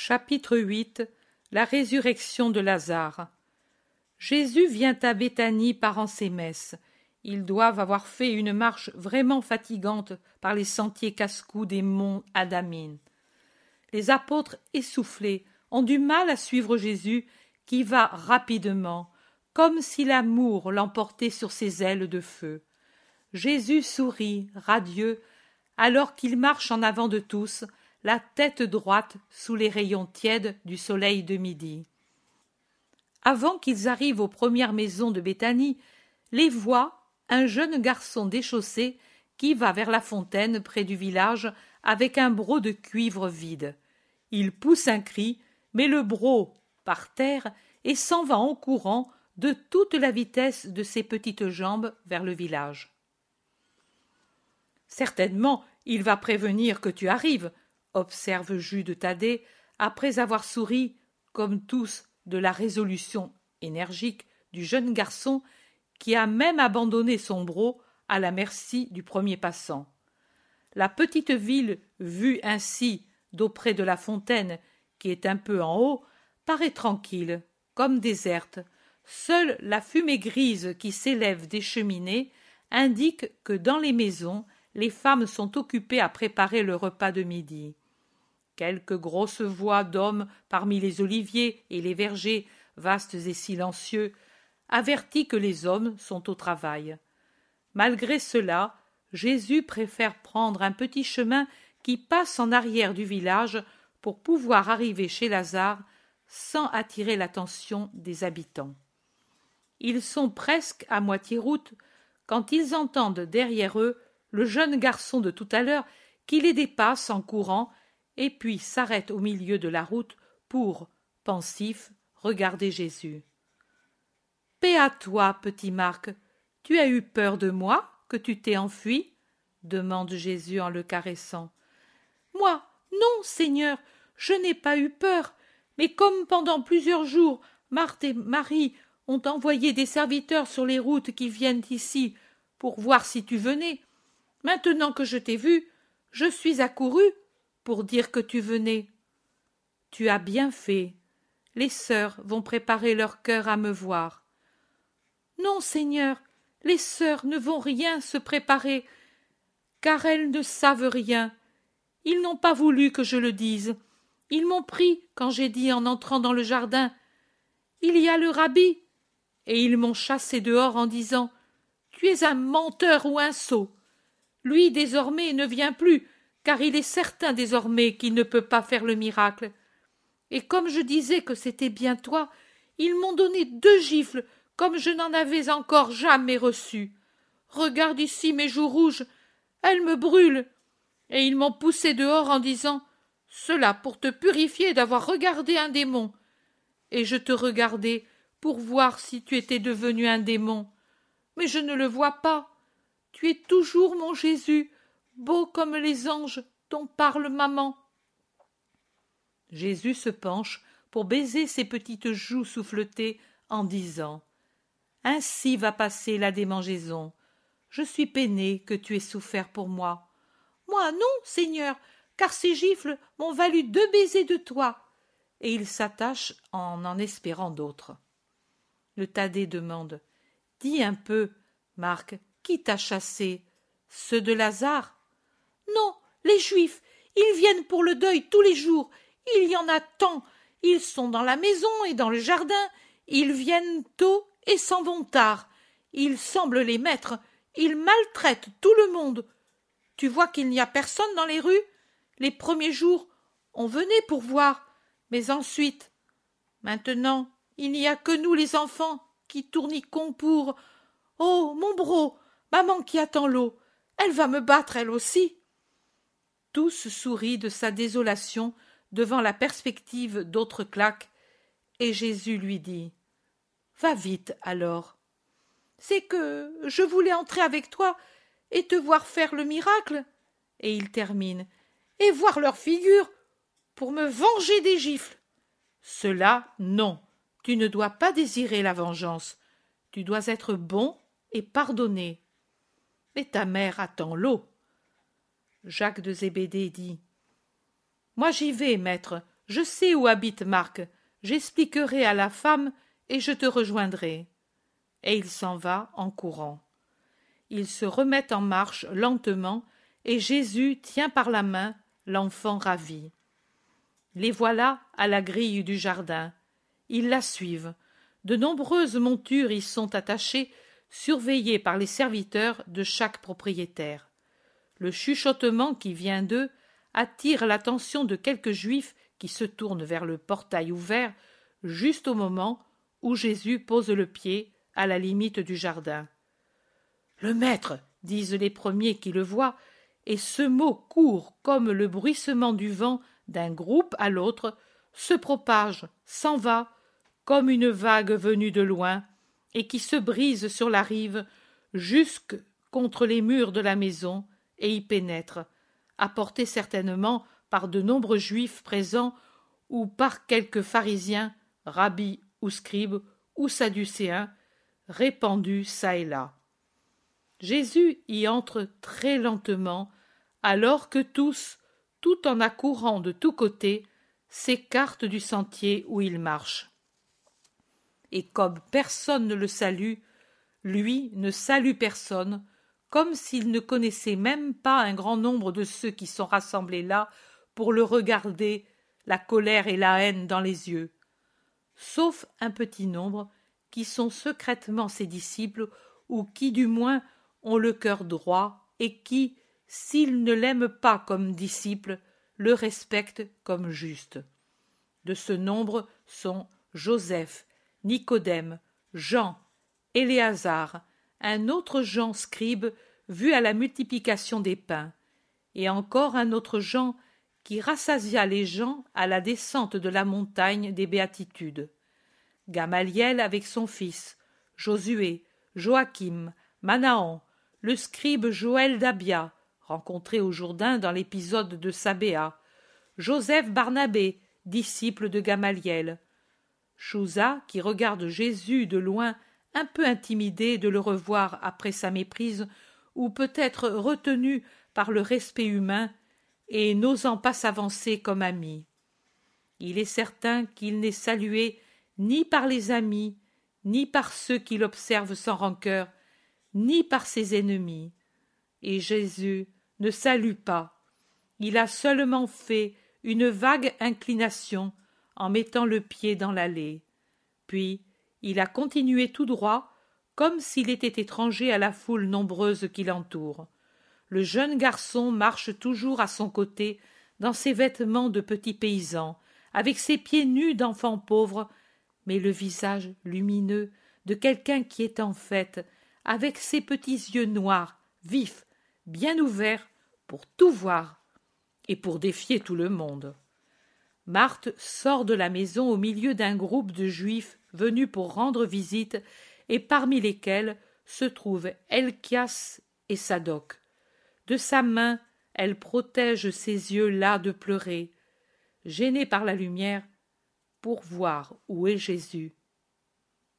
Chapitre 8 La résurrection de Lazare Jésus vient à Béthanie par ses messes. Ils doivent avoir fait une marche vraiment fatigante par les sentiers casse-cou des monts Adamine. Les apôtres essoufflés ont du mal à suivre Jésus qui va rapidement, comme si l'amour l'emportait sur ses ailes de feu. Jésus sourit, radieux, alors qu'il marche en avant de tous, la tête droite sous les rayons tièdes du soleil de midi. Avant qu'ils arrivent aux premières maisons de Béthanie, les voient un jeune garçon déchaussé qui va vers la fontaine près du village avec un broc de cuivre vide. Il pousse un cri, met le broc par terre et s'en va en courant de toute la vitesse de ses petites jambes vers le village. Certainement, il va prévenir que tu arrives, observe Jude Thaddée, après avoir souri, comme tous, de la résolution énergique du jeune garçon qui a même abandonné son bro à la merci du premier passant. La petite ville, vue ainsi d'auprès de la fontaine, qui est un peu en haut, paraît tranquille, comme déserte. Seule la fumée grise qui s'élève des cheminées indique que dans les maisons, les femmes sont occupées à préparer le repas de midi quelques grosses voix d'hommes parmi les oliviers et les vergers, vastes et silencieux, avertit que les hommes sont au travail. Malgré cela, Jésus préfère prendre un petit chemin qui passe en arrière du village pour pouvoir arriver chez Lazare sans attirer l'attention des habitants. Ils sont presque à moitié route quand ils entendent derrière eux le jeune garçon de tout à l'heure qui les dépasse en courant et puis s'arrête au milieu de la route pour, pensif, regarder Jésus. Paix à toi, petit Marc. Tu as eu peur de moi, que tu t'es enfui? demande Jésus en le caressant. Moi, non, Seigneur, je n'ai pas eu peur. Mais comme pendant plusieurs jours Marthe et Marie ont envoyé des serviteurs sur les routes qui viennent ici pour voir si tu venais, maintenant que je t'ai vu, je suis accouru. » pour dire que tu venais. Tu as bien fait. Les sœurs vont préparer leur cœur à me voir. Non, Seigneur, les sœurs ne vont rien se préparer, car elles ne savent rien. Ils n'ont pas voulu que je le dise. Ils m'ont pris quand j'ai dit en entrant dans le jardin Il y a le rabbi. Et ils m'ont chassé dehors en disant Tu es un menteur ou un sot. Lui désormais ne vient plus, car il est certain désormais qu'il ne peut pas faire le miracle. Et comme je disais que c'était bien toi, ils m'ont donné deux gifles comme je n'en avais encore jamais reçu. Regarde ici mes joues rouges, elles me brûlent. Et ils m'ont poussé dehors en disant Cela pour te purifier d'avoir regardé un démon. Et je te regardais pour voir si tu étais devenu un démon. Mais je ne le vois pas. Tu es toujours mon Jésus, Beau comme les anges dont parle maman. Jésus se penche pour baiser ses petites joues souffletées en disant Ainsi va passer la démangeaison. Je suis peiné que tu aies souffert pour moi. Moi non, Seigneur, car ces gifles m'ont valu deux baisers de toi. Et il s'attache en en espérant d'autres. Le Thaddée demande Dis un peu, Marc, qui t'a chassé Ceux de Lazare non, les Juifs, ils viennent pour le deuil tous les jours. Il y en a tant. Ils sont dans la maison et dans le jardin. Ils viennent tôt et s'en vont tard. Ils semblent les maîtres. Ils maltraitent tout le monde. Tu vois qu'il n'y a personne dans les rues Les premiers jours, on venait pour voir. Mais ensuite, maintenant, il n'y a que nous les enfants qui tourniquons pour. Oh, mon bro, maman qui attend l'eau. Elle va me battre elle aussi. Tous sourit de sa désolation devant la perspective d'autres claques, et Jésus lui dit Va vite alors. C'est que je voulais entrer avec toi et te voir faire le miracle. Et il termine Et voir leur figure pour me venger des gifles. Cela, non. Tu ne dois pas désirer la vengeance. Tu dois être bon et pardonner. Mais ta mère attend l'eau. Jacques de Zébédé dit Moi j'y vais, maître. Je sais où habite Marc. J'expliquerai à la femme et je te rejoindrai. Et il s'en va en courant. il se remettent en marche lentement et Jésus tient par la main l'enfant ravi. Les voilà à la grille du jardin. Ils la suivent. De nombreuses montures y sont attachées, surveillées par les serviteurs de chaque propriétaire le chuchotement qui vient d'eux attire l'attention de quelques juifs qui se tournent vers le portail ouvert juste au moment où Jésus pose le pied à la limite du jardin. Le maître, disent les premiers qui le voient, et ce mot court comme le bruissement du vent d'un groupe à l'autre, se propage, s'en va, comme une vague venue de loin, et qui se brise sur la rive, jusque contre les murs de la maison, et y pénètre, apporté certainement par de nombreux juifs présents ou par quelques pharisiens, rabbis ou scribes ou sadducéens, répandus çà et là. Jésus y entre très lentement, alors que tous, tout en accourant de tous côtés, s'écartent du sentier où il marche. Et comme personne ne le salue, lui ne salue personne, comme s'il ne connaissait même pas un grand nombre de ceux qui sont rassemblés là pour le regarder, la colère et la haine dans les yeux, sauf un petit nombre qui sont secrètement ses disciples ou qui du moins ont le cœur droit et qui, s'ils ne l'aiment pas comme disciple, le respectent comme juste. De ce nombre sont Joseph, Nicodème, Jean, Éléazar, un autre Jean scribe vu à la multiplication des pains, et encore un autre Jean qui rassasia les gens à la descente de la montagne des béatitudes. Gamaliel avec son fils, Josué, Joachim, Manahan, le scribe Joël d'Abia, rencontré au Jourdain dans l'épisode de Sabéa, Joseph Barnabé, disciple de Gamaliel, Chouza, qui regarde Jésus de loin un peu intimidé de le revoir après sa méprise, ou peut-être retenu par le respect humain, et n'osant pas s'avancer comme ami. Il est certain qu'il n'est salué ni par les amis, ni par ceux qui l'observent sans rancœur, ni par ses ennemis. Et Jésus ne salue pas. Il a seulement fait une vague inclination en mettant le pied dans l'allée. Puis il a continué tout droit, comme s'il était étranger à la foule nombreuse qui l'entoure. Le jeune garçon marche toujours à son côté, dans ses vêtements de petit paysan, avec ses pieds nus d'enfant pauvre, mais le visage lumineux de quelqu'un qui est en fête, avec ses petits yeux noirs, vifs, bien ouverts, pour tout voir, et pour défier tout le monde. Marthe sort de la maison au milieu d'un groupe de juifs venus pour rendre visite, et parmi lesquels se trouvent Elchias et Sadoc. De sa main, elle protège ses yeux là de pleurer, gênée par la lumière, pour voir où est Jésus.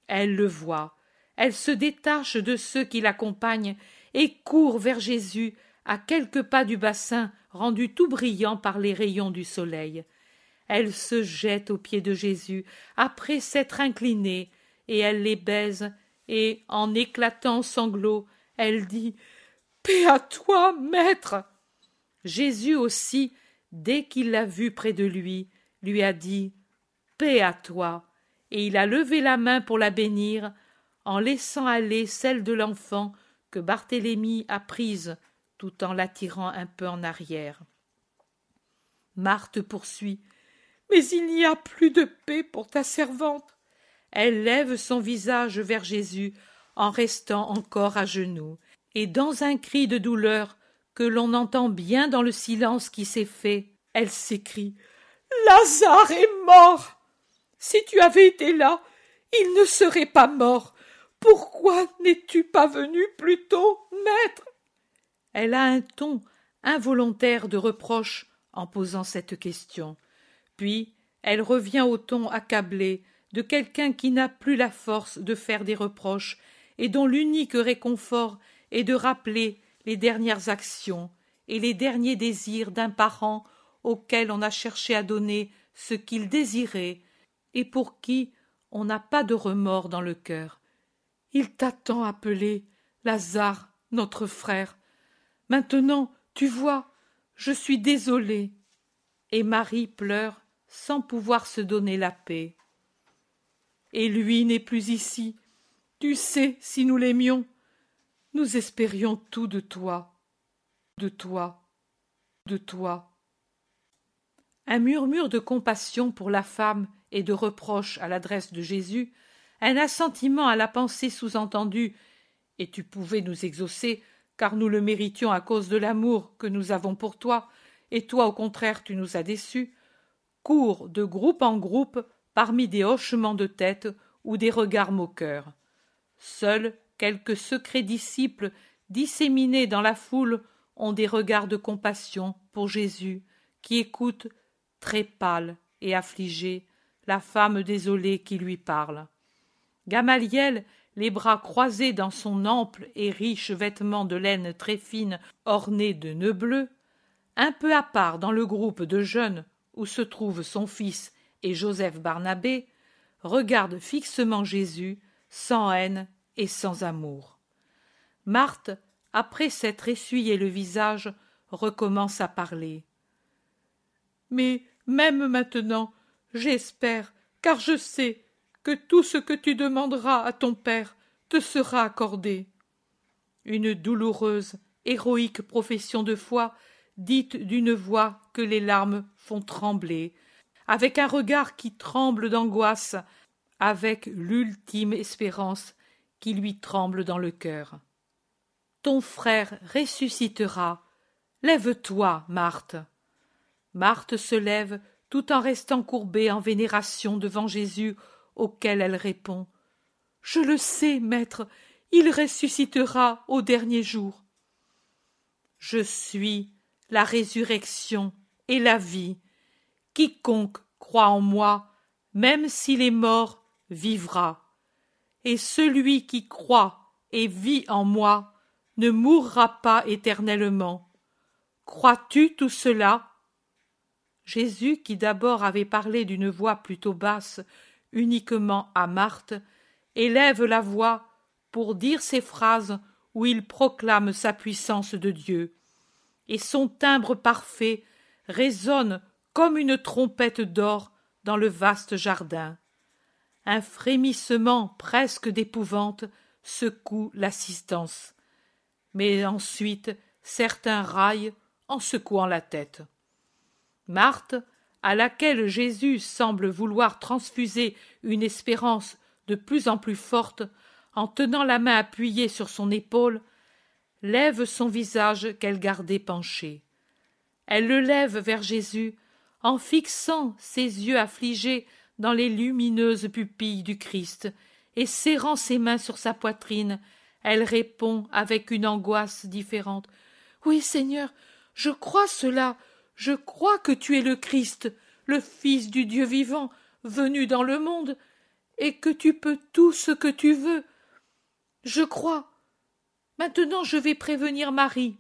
Elle le voit, elle se détache de ceux qui l'accompagnent et court vers Jésus à quelques pas du bassin rendu tout brillant par les rayons du soleil elle se jette aux pieds de Jésus après s'être inclinée, et elle les baise, et en éclatant sanglots, elle dit Paix à toi, maître Jésus aussi, dès qu'il l'a vue près de lui, lui a dit Paix à toi et il a levé la main pour la bénir, en laissant aller celle de l'enfant que Barthélemy a prise, tout en l'attirant un peu en arrière. Marthe poursuit mais il n'y a plus de paix pour ta servante. Elle lève son visage vers Jésus en restant encore à genoux, et dans un cri de douleur que l'on entend bien dans le silence qui s'est fait, elle s'écrie Lazare est mort. Si tu avais été là, il ne serait pas mort. Pourquoi n'es tu pas venu plus tôt, maître? Elle a un ton involontaire de reproche en posant cette question. Puis elle revient au ton accablé de quelqu'un qui n'a plus la force de faire des reproches et dont l'unique réconfort est de rappeler les dernières actions et les derniers désirs d'un parent auquel on a cherché à donner ce qu'il désirait et pour qui on n'a pas de remords dans le cœur. Il t'attend appelé, Lazare, notre frère. Maintenant, tu vois, je suis désolée. Et Marie pleure sans pouvoir se donner la paix. Et lui n'est plus ici. Tu sais, si nous l'aimions, nous espérions tout de toi, de toi, de toi. Un murmure de compassion pour la femme et de reproche à l'adresse de Jésus, un assentiment à la pensée sous-entendue, et tu pouvais nous exaucer, car nous le méritions à cause de l'amour que nous avons pour toi, et toi au contraire tu nous as déçus, de groupe en groupe parmi des hochements de tête ou des regards moqueurs. Seuls quelques secrets disciples disséminés dans la foule ont des regards de compassion pour Jésus, qui écoute, très pâle et affligé, la femme désolée qui lui parle. Gamaliel, les bras croisés dans son ample et riche vêtement de laine très fine orné de nœuds bleus, un peu à part dans le groupe de jeunes où se trouvent son fils et Joseph Barnabé, regarde fixement Jésus, sans haine et sans amour. Marthe, après s'être essuyé le visage, recommence à parler. Mais même maintenant, j'espère, car je sais que tout ce que tu demanderas à ton père te sera accordé. Une douloureuse, héroïque profession de foi dites d'une voix que les larmes font trembler, avec un regard qui tremble d'angoisse, avec l'ultime espérance qui lui tremble dans le cœur. Ton frère ressuscitera. Lève-toi, Marthe. Marthe se lève tout en restant courbée en vénération devant Jésus, auquel elle répond Je le sais, maître, il ressuscitera au dernier jour. Je suis la résurrection et la vie. Quiconque croit en moi, même s'il est mort, vivra. Et celui qui croit et vit en moi ne mourra pas éternellement. Crois-tu tout cela Jésus, qui d'abord avait parlé d'une voix plutôt basse uniquement à Marthe, élève la voix pour dire ces phrases où il proclame sa puissance de Dieu et son timbre parfait résonne comme une trompette d'or dans le vaste jardin. Un frémissement presque d'épouvante secoue l'assistance. Mais ensuite, certains raillent en secouant la tête. Marthe, à laquelle Jésus semble vouloir transfuser une espérance de plus en plus forte, en tenant la main appuyée sur son épaule, lève son visage qu'elle gardait penché. Elle le lève vers Jésus en fixant ses yeux affligés dans les lumineuses pupilles du Christ et serrant ses mains sur sa poitrine, elle répond avec une angoisse différente. Oui, Seigneur, je crois cela, je crois que tu es le Christ, le Fils du Dieu vivant, venu dans le monde, et que tu peux tout ce que tu veux. Je crois, Maintenant je vais prévenir Marie.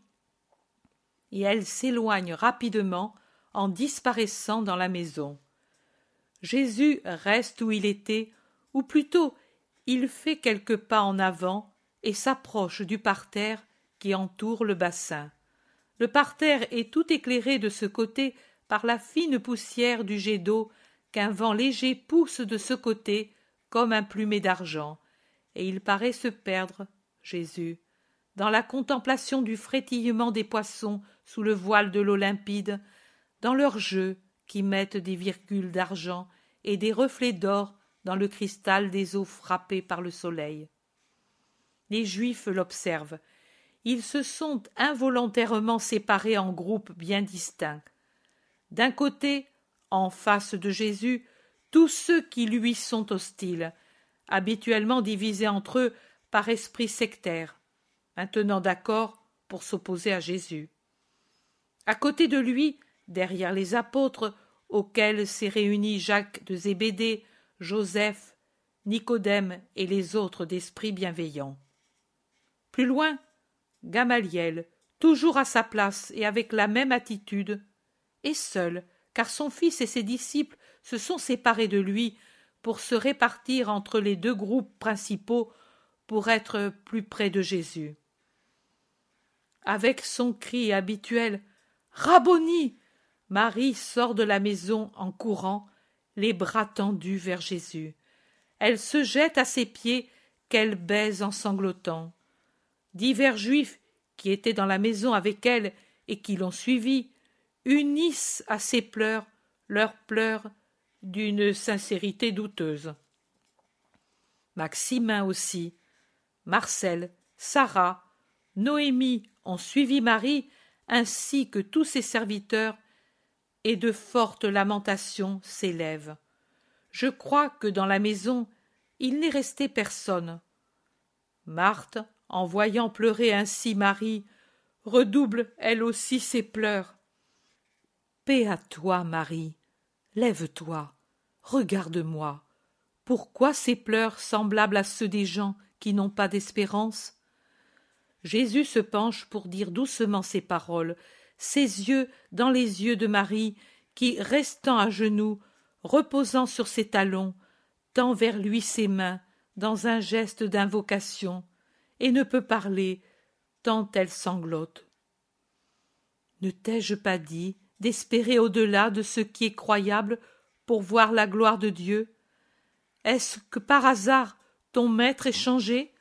Et elle s'éloigne rapidement en disparaissant dans la maison. Jésus reste où il était, ou plutôt il fait quelques pas en avant et s'approche du parterre qui entoure le bassin. Le parterre est tout éclairé de ce côté par la fine poussière du jet d'eau qu'un vent léger pousse de ce côté comme un plumet d'argent, et il paraît se perdre, Jésus, dans la contemplation du frétillement des poissons sous le voile de l'Olympide, dans leurs jeux qui mettent des virgules d'argent et des reflets d'or dans le cristal des eaux frappées par le soleil. Les Juifs l'observent. Ils se sont involontairement séparés en groupes bien distincts. D'un côté, en face de Jésus, tous ceux qui lui sont hostiles, habituellement divisés entre eux par esprit sectaire maintenant d'accord pour s'opposer à Jésus. À côté de lui, derrière les apôtres, auxquels s'est réuni Jacques de Zébédée, Joseph, Nicodème et les autres d'esprit bienveillant. Plus loin, Gamaliel, toujours à sa place et avec la même attitude, est seul, car son fils et ses disciples se sont séparés de lui pour se répartir entre les deux groupes principaux pour être plus près de Jésus. Avec son cri habituel Rabboni Marie sort de la maison en courant, les bras tendus vers Jésus. Elle se jette à ses pieds qu'elle baise en sanglotant. Divers juifs qui étaient dans la maison avec elle et qui l'ont suivie unissent à ses pleurs leurs pleurs d'une sincérité douteuse. Maximin aussi, Marcel, Sarah, Noémie en suivit Marie, ainsi que tous ses serviteurs, et de fortes lamentations s'élèvent. Je crois que dans la maison il n'est resté personne. Marthe, en voyant pleurer ainsi Marie, redouble elle aussi ses pleurs. Paix à toi, Marie. Lève-toi, regarde-moi. Pourquoi ces pleurs semblables à ceux des gens qui n'ont pas d'espérance Jésus se penche pour dire doucement ces paroles, ses yeux dans les yeux de Marie, qui, restant à genoux, reposant sur ses talons, tend vers lui ses mains dans un geste d'invocation, et ne peut parler, tant elle sanglote. Ne t'ai-je pas dit d'espérer au-delà de ce qui est croyable pour voir la gloire de Dieu Est-ce que par hasard ton maître est changé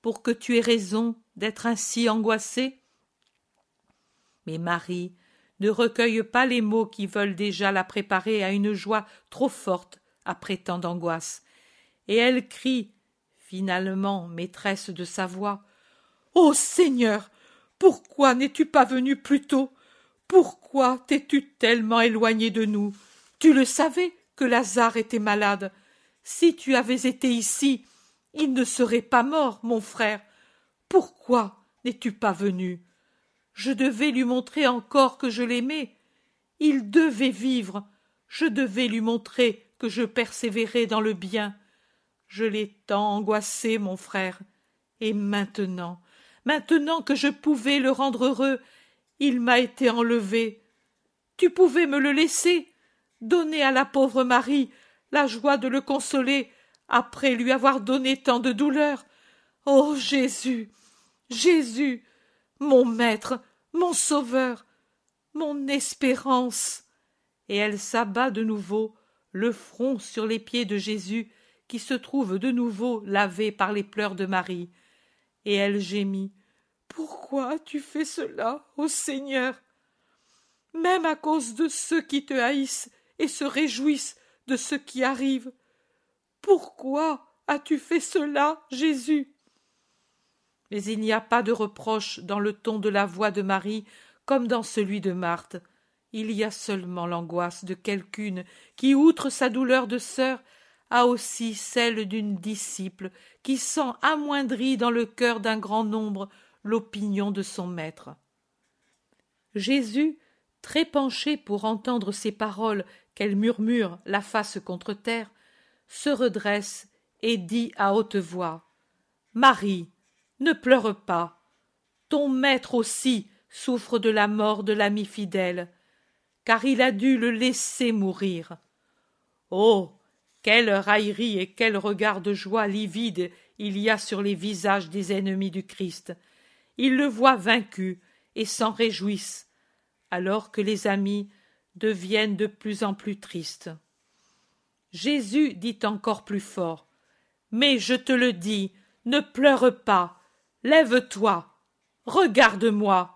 pour que tu aies raison d'être ainsi angoissée Mais Marie ne recueille pas les mots qui veulent déjà la préparer à une joie trop forte après tant d'angoisse, et elle crie, finalement maîtresse de sa voix, Ô oh Seigneur, pourquoi n'es-tu pas venu plus tôt Pourquoi t'es-tu tellement éloigné de nous Tu le savais que Lazare était malade. Si tu avais été ici, il ne serait pas mort, mon frère. Pourquoi n'es-tu pas venu Je devais lui montrer encore que je l'aimais. Il devait vivre. Je devais lui montrer que je persévérais dans le bien. Je l'ai tant angoissé, mon frère. Et maintenant, maintenant que je pouvais le rendre heureux, il m'a été enlevé. Tu pouvais me le laisser, donner à la pauvre Marie la joie de le consoler après lui avoir donné tant de douleurs. oh, Jésus. Jésus, mon maître, mon sauveur, mon espérance. Et elle s'abat de nouveau, le front sur les pieds de Jésus, qui se trouve de nouveau lavé par les pleurs de Marie. Et elle gémit. Pourquoi as-tu fait cela, ô Seigneur Même à cause de ceux qui te haïssent et se réjouissent de ce qui arrive. Pourquoi as-tu fait cela, Jésus mais il n'y a pas de reproche dans le ton de la voix de Marie comme dans celui de Marthe. Il y a seulement l'angoisse de quelqu'une qui, outre sa douleur de sœur, a aussi celle d'une disciple qui sent amoindrie dans le cœur d'un grand nombre l'opinion de son maître. Jésus, très penché pour entendre ces paroles qu'elle murmure la face contre terre, se redresse et dit à haute voix Marie ne pleure pas. Ton maître aussi souffre de la mort de l'ami fidèle, car il a dû le laisser mourir. Oh. Quelle raillerie et quel regard de joie livide il y a sur les visages des ennemis du Christ. Ils le voient vaincu et s'en réjouissent, alors que les amis deviennent de plus en plus tristes. Jésus dit encore plus fort. Mais je te le dis, ne pleure pas, Lève-toi. Regarde-moi.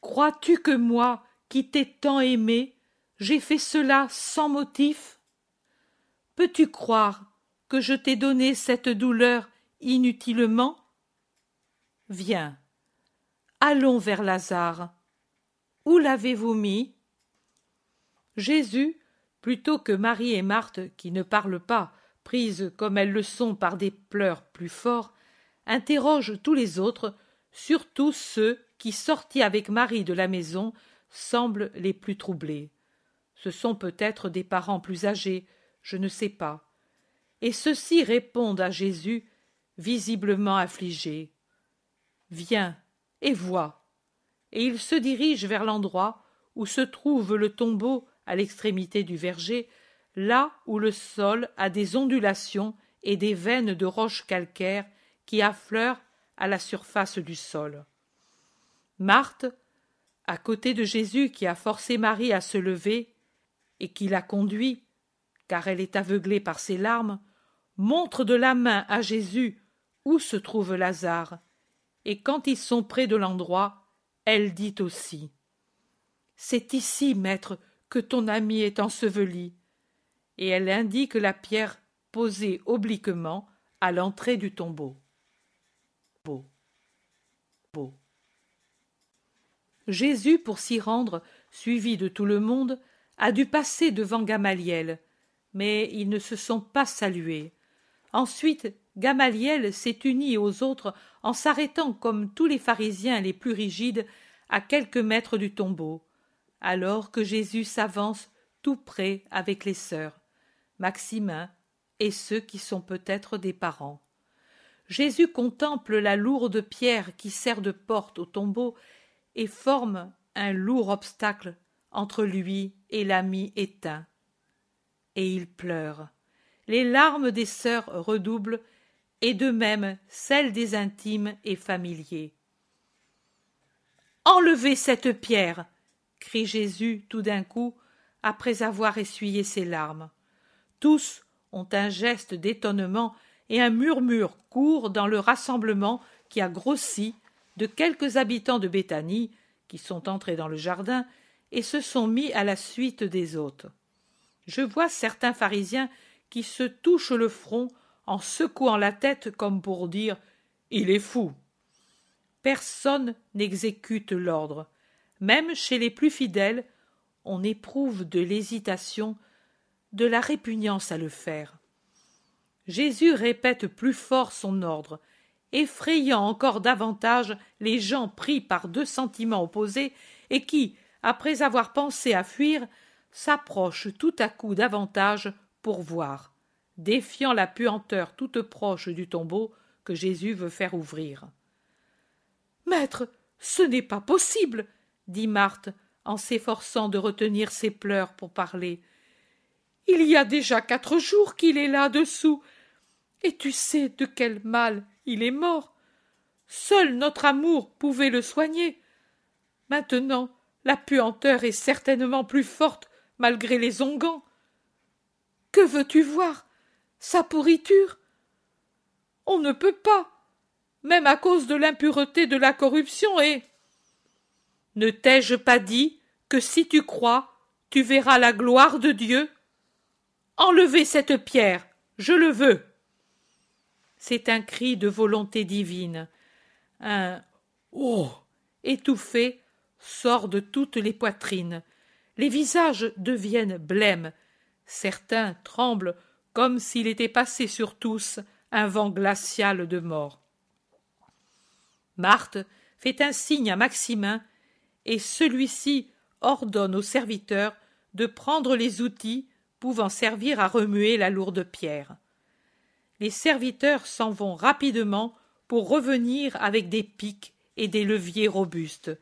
Crois-tu que moi, qui t'ai tant aimé, j'ai fait cela sans motif Peux-tu croire que je t'ai donné cette douleur inutilement Viens, allons vers Lazare. Où l'avez-vous mis Jésus, plutôt que Marie et Marthe, qui ne parlent pas, prises comme elles le sont par des pleurs plus forts, interroge tous les autres, surtout ceux qui, sortis avec Marie de la maison, semblent les plus troublés. Ce sont peut-être des parents plus âgés, je ne sais pas. Et ceux-ci répondent à Jésus, visiblement affligé. « Viens et vois. Et ils se dirigent vers l'endroit où se trouve le tombeau à l'extrémité du verger, là où le sol a des ondulations et des veines de roches calcaires qui affleure à la surface du sol. Marthe, à côté de Jésus qui a forcé Marie à se lever et qui l'a conduit, car elle est aveuglée par ses larmes, montre de la main à Jésus où se trouve Lazare, et quand ils sont près de l'endroit, elle dit aussi C'est ici, maître, que ton ami est enseveli. Et elle indique la pierre posée obliquement à l'entrée du tombeau jésus pour s'y rendre suivi de tout le monde a dû passer devant gamaliel mais ils ne se sont pas salués ensuite gamaliel s'est uni aux autres en s'arrêtant comme tous les pharisiens les plus rigides à quelques mètres du tombeau alors que jésus s'avance tout près avec les sœurs maximin et ceux qui sont peut-être des parents Jésus contemple la lourde pierre qui sert de porte au tombeau et forme un lourd obstacle entre lui et l'ami éteint. Et il pleure. Les larmes des sœurs redoublent, et de même celles des intimes et familiers. Enlevez cette pierre. crie Jésus tout d'un coup, après avoir essuyé ses larmes. Tous ont un geste d'étonnement et un murmure court dans le rassemblement qui a grossi de quelques habitants de Béthanie qui sont entrés dans le jardin et se sont mis à la suite des autres. Je vois certains pharisiens qui se touchent le front en secouant la tête comme pour dire Il est fou. Personne n'exécute l'ordre. Même chez les plus fidèles, on éprouve de l'hésitation, de la répugnance à le faire. Jésus répète plus fort son ordre, effrayant encore davantage les gens pris par deux sentiments opposés et qui, après avoir pensé à fuir, s'approchent tout à coup davantage pour voir, défiant la puanteur toute proche du tombeau que Jésus veut faire ouvrir. Maître, ce n'est pas possible, dit Marthe, en s'efforçant de retenir ses pleurs pour parler. Il y a déjà quatre jours qu'il est là dessous, et tu sais de quel mal il est mort. Seul notre amour pouvait le soigner. Maintenant, la puanteur est certainement plus forte malgré les ongans. Que veux-tu voir Sa pourriture On ne peut pas, même à cause de l'impureté de la corruption et. Ne t'ai-je pas dit que si tu crois, tu verras la gloire de Dieu Enlevez cette pierre, je le veux c'est un cri de volonté divine. Un Oh étouffé sort de toutes les poitrines. Les visages deviennent blêmes. Certains tremblent comme s'il était passé sur tous un vent glacial de mort. Marthe fait un signe à Maximin, et celui-ci ordonne aux serviteurs de prendre les outils pouvant servir à remuer la lourde pierre les serviteurs s'en vont rapidement pour revenir avec des pics et des leviers robustes.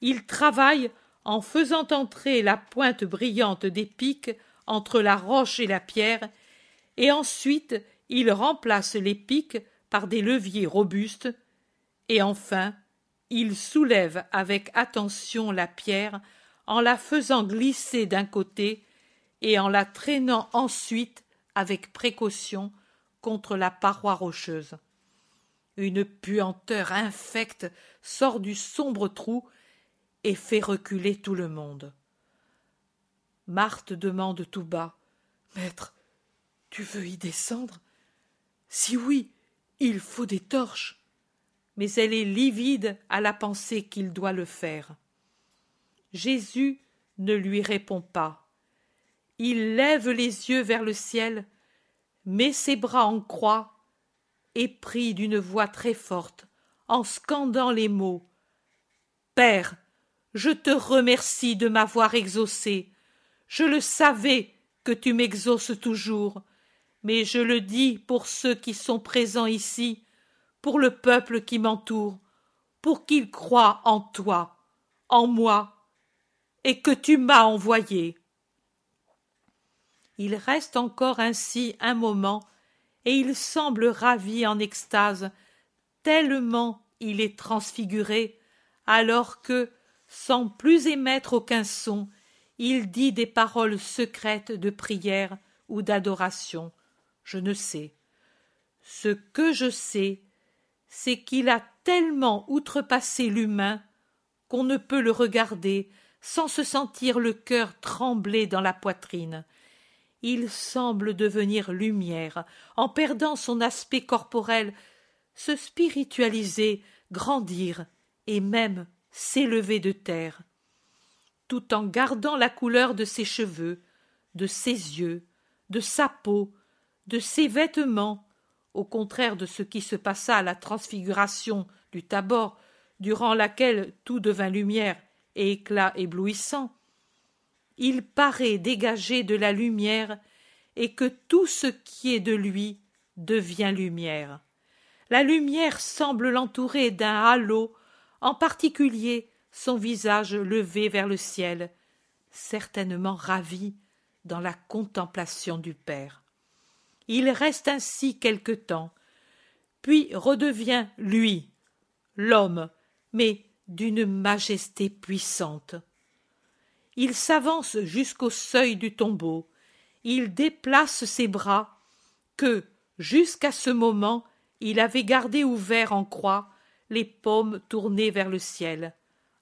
Ils travaillent en faisant entrer la pointe brillante des pics entre la roche et la pierre, et ensuite ils remplacent les pics par des leviers robustes, et enfin ils soulèvent avec attention la pierre en la faisant glisser d'un côté et en la traînant ensuite avec précaution contre la paroi rocheuse. Une puanteur infecte sort du sombre trou et fait reculer tout le monde. Marthe demande tout bas. Maître, tu veux y descendre? Si oui, il faut des torches. Mais elle est livide à la pensée qu'il doit le faire. Jésus ne lui répond pas. Il lève les yeux vers le ciel met ses bras en croix et prie d'une voix très forte, en scandant les mots Père, je te remercie de m'avoir exaucé. Je le savais que tu m'exauces toujours, mais je le dis pour ceux qui sont présents ici, pour le peuple qui m'entoure, pour qu'ils croient en toi, en moi, et que tu m'as envoyé il reste encore ainsi un moment, et il semble ravi en extase, tellement il est transfiguré, alors que, sans plus émettre aucun son, il dit des paroles secrètes de prière ou d'adoration. Je ne sais. Ce que je sais, c'est qu'il a tellement outrepassé l'humain qu'on ne peut le regarder sans se sentir le cœur trembler dans la poitrine, il semble devenir lumière, en perdant son aspect corporel, se spiritualiser, grandir, et même s'élever de terre, tout en gardant la couleur de ses cheveux, de ses yeux, de sa peau, de ses vêtements, au contraire de ce qui se passa à la transfiguration du Tabor, durant laquelle tout devint lumière et éclat éblouissant, il paraît dégagé de la lumière et que tout ce qui est de lui devient lumière. La lumière semble l'entourer d'un halo, en particulier son visage levé vers le ciel, certainement ravi dans la contemplation du Père. Il reste ainsi quelque temps, puis redevient lui, l'homme, mais d'une majesté puissante. Il s'avance jusqu'au seuil du tombeau. Il déplace ses bras que, jusqu'à ce moment, il avait gardés ouverts en croix, les paumes tournées vers le ciel,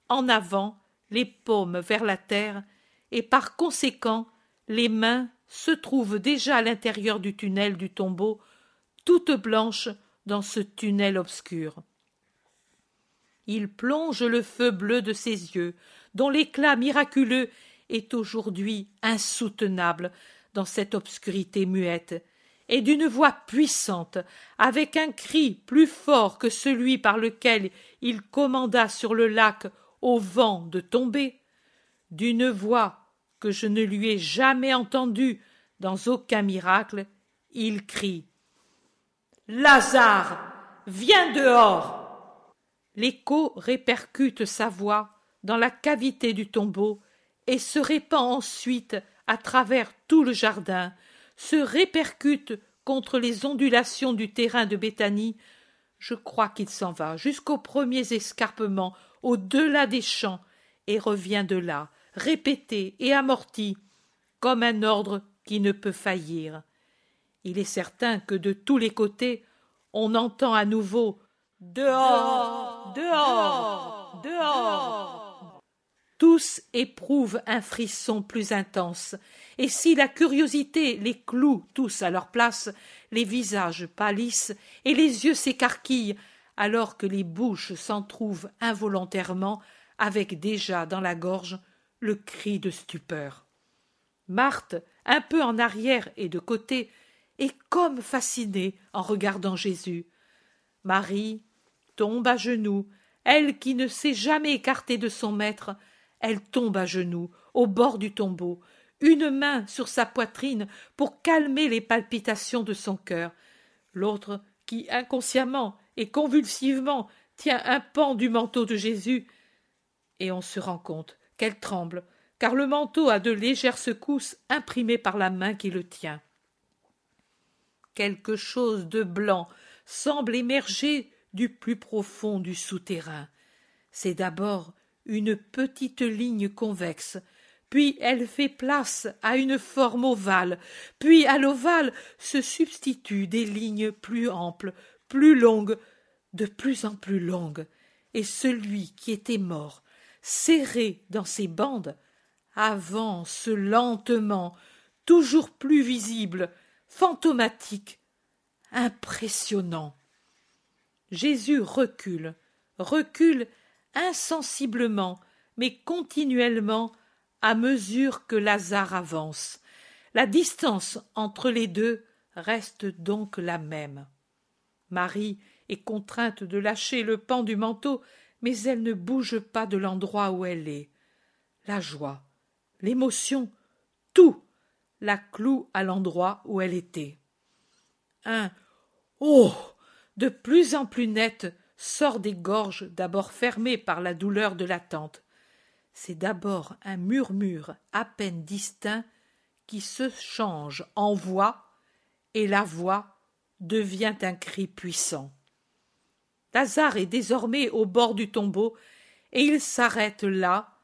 en avant, les paumes vers la terre, et par conséquent, les mains se trouvent déjà à l'intérieur du tunnel du tombeau, toutes blanches dans ce tunnel obscur. Il plonge le feu bleu de ses yeux, dont l'éclat miraculeux est aujourd'hui insoutenable dans cette obscurité muette, et d'une voix puissante, avec un cri plus fort que celui par lequel il commanda sur le lac au vent de tomber, d'une voix que je ne lui ai jamais entendue dans aucun miracle, il crie Lazare, viens dehors L'écho répercute sa voix dans la cavité du tombeau et se répand ensuite à travers tout le jardin, se répercute contre les ondulations du terrain de Béthanie. Je crois qu'il s'en va jusqu'aux premiers escarpements, au-delà des champs, et revient de là, répété et amorti, comme un ordre qui ne peut faillir. Il est certain que de tous les côtés, on entend à nouveau Dehors, dehors, dehors. dehors, dehors tous éprouvent un frisson plus intense, et si la curiosité les cloue tous à leur place, les visages pâlissent et les yeux s'écarquillent, alors que les bouches s'entrouvent involontairement, avec déjà dans la gorge le cri de stupeur. Marthe, un peu en arrière et de côté, est comme fascinée en regardant Jésus. Marie tombe à genoux, elle qui ne s'est jamais écartée de son maître, elle tombe à genoux, au bord du tombeau, une main sur sa poitrine pour calmer les palpitations de son cœur, l'autre qui inconsciemment et convulsivement tient un pan du manteau de Jésus, et on se rend compte qu'elle tremble, car le manteau a de légères secousses imprimées par la main qui le tient. Quelque chose de blanc semble émerger du plus profond du souterrain. C'est d'abord une petite ligne convexe, puis elle fait place à une forme ovale, puis à l'ovale se substituent des lignes plus amples, plus longues, de plus en plus longues, et celui qui était mort, serré dans ses bandes, avance lentement, toujours plus visible, fantomatique, impressionnant. Jésus recule, recule insensiblement, mais continuellement, à mesure que Lazare avance. La distance entre les deux reste donc la même. Marie est contrainte de lâcher le pan du manteau, mais elle ne bouge pas de l'endroit où elle est. La joie, l'émotion, tout la cloue à l'endroit où elle était. Un Oh de plus en plus net sort des gorges d'abord fermées par la douleur de l'attente. C'est d'abord un murmure à peine distinct qui se change en voix, et la voix devient un cri puissant. Lazare est désormais au bord du tombeau, et il s'arrête là,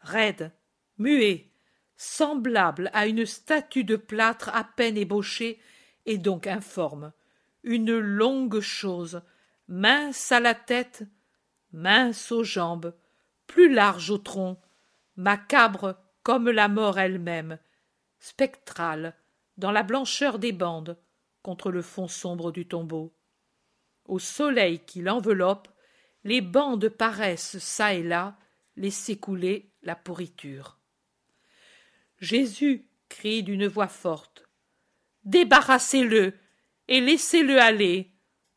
raide, muet, semblable à une statue de plâtre à peine ébauchée, et donc informe, une longue chose, mince à la tête, mince aux jambes, plus large au tronc, macabre comme la mort elle-même, spectrale, dans la blancheur des bandes, contre le fond sombre du tombeau. Au soleil qui l'enveloppe, les bandes paraissent çà et là laisser couler la pourriture. Jésus crie d'une voix forte Débarrassez-le et laissez-le aller.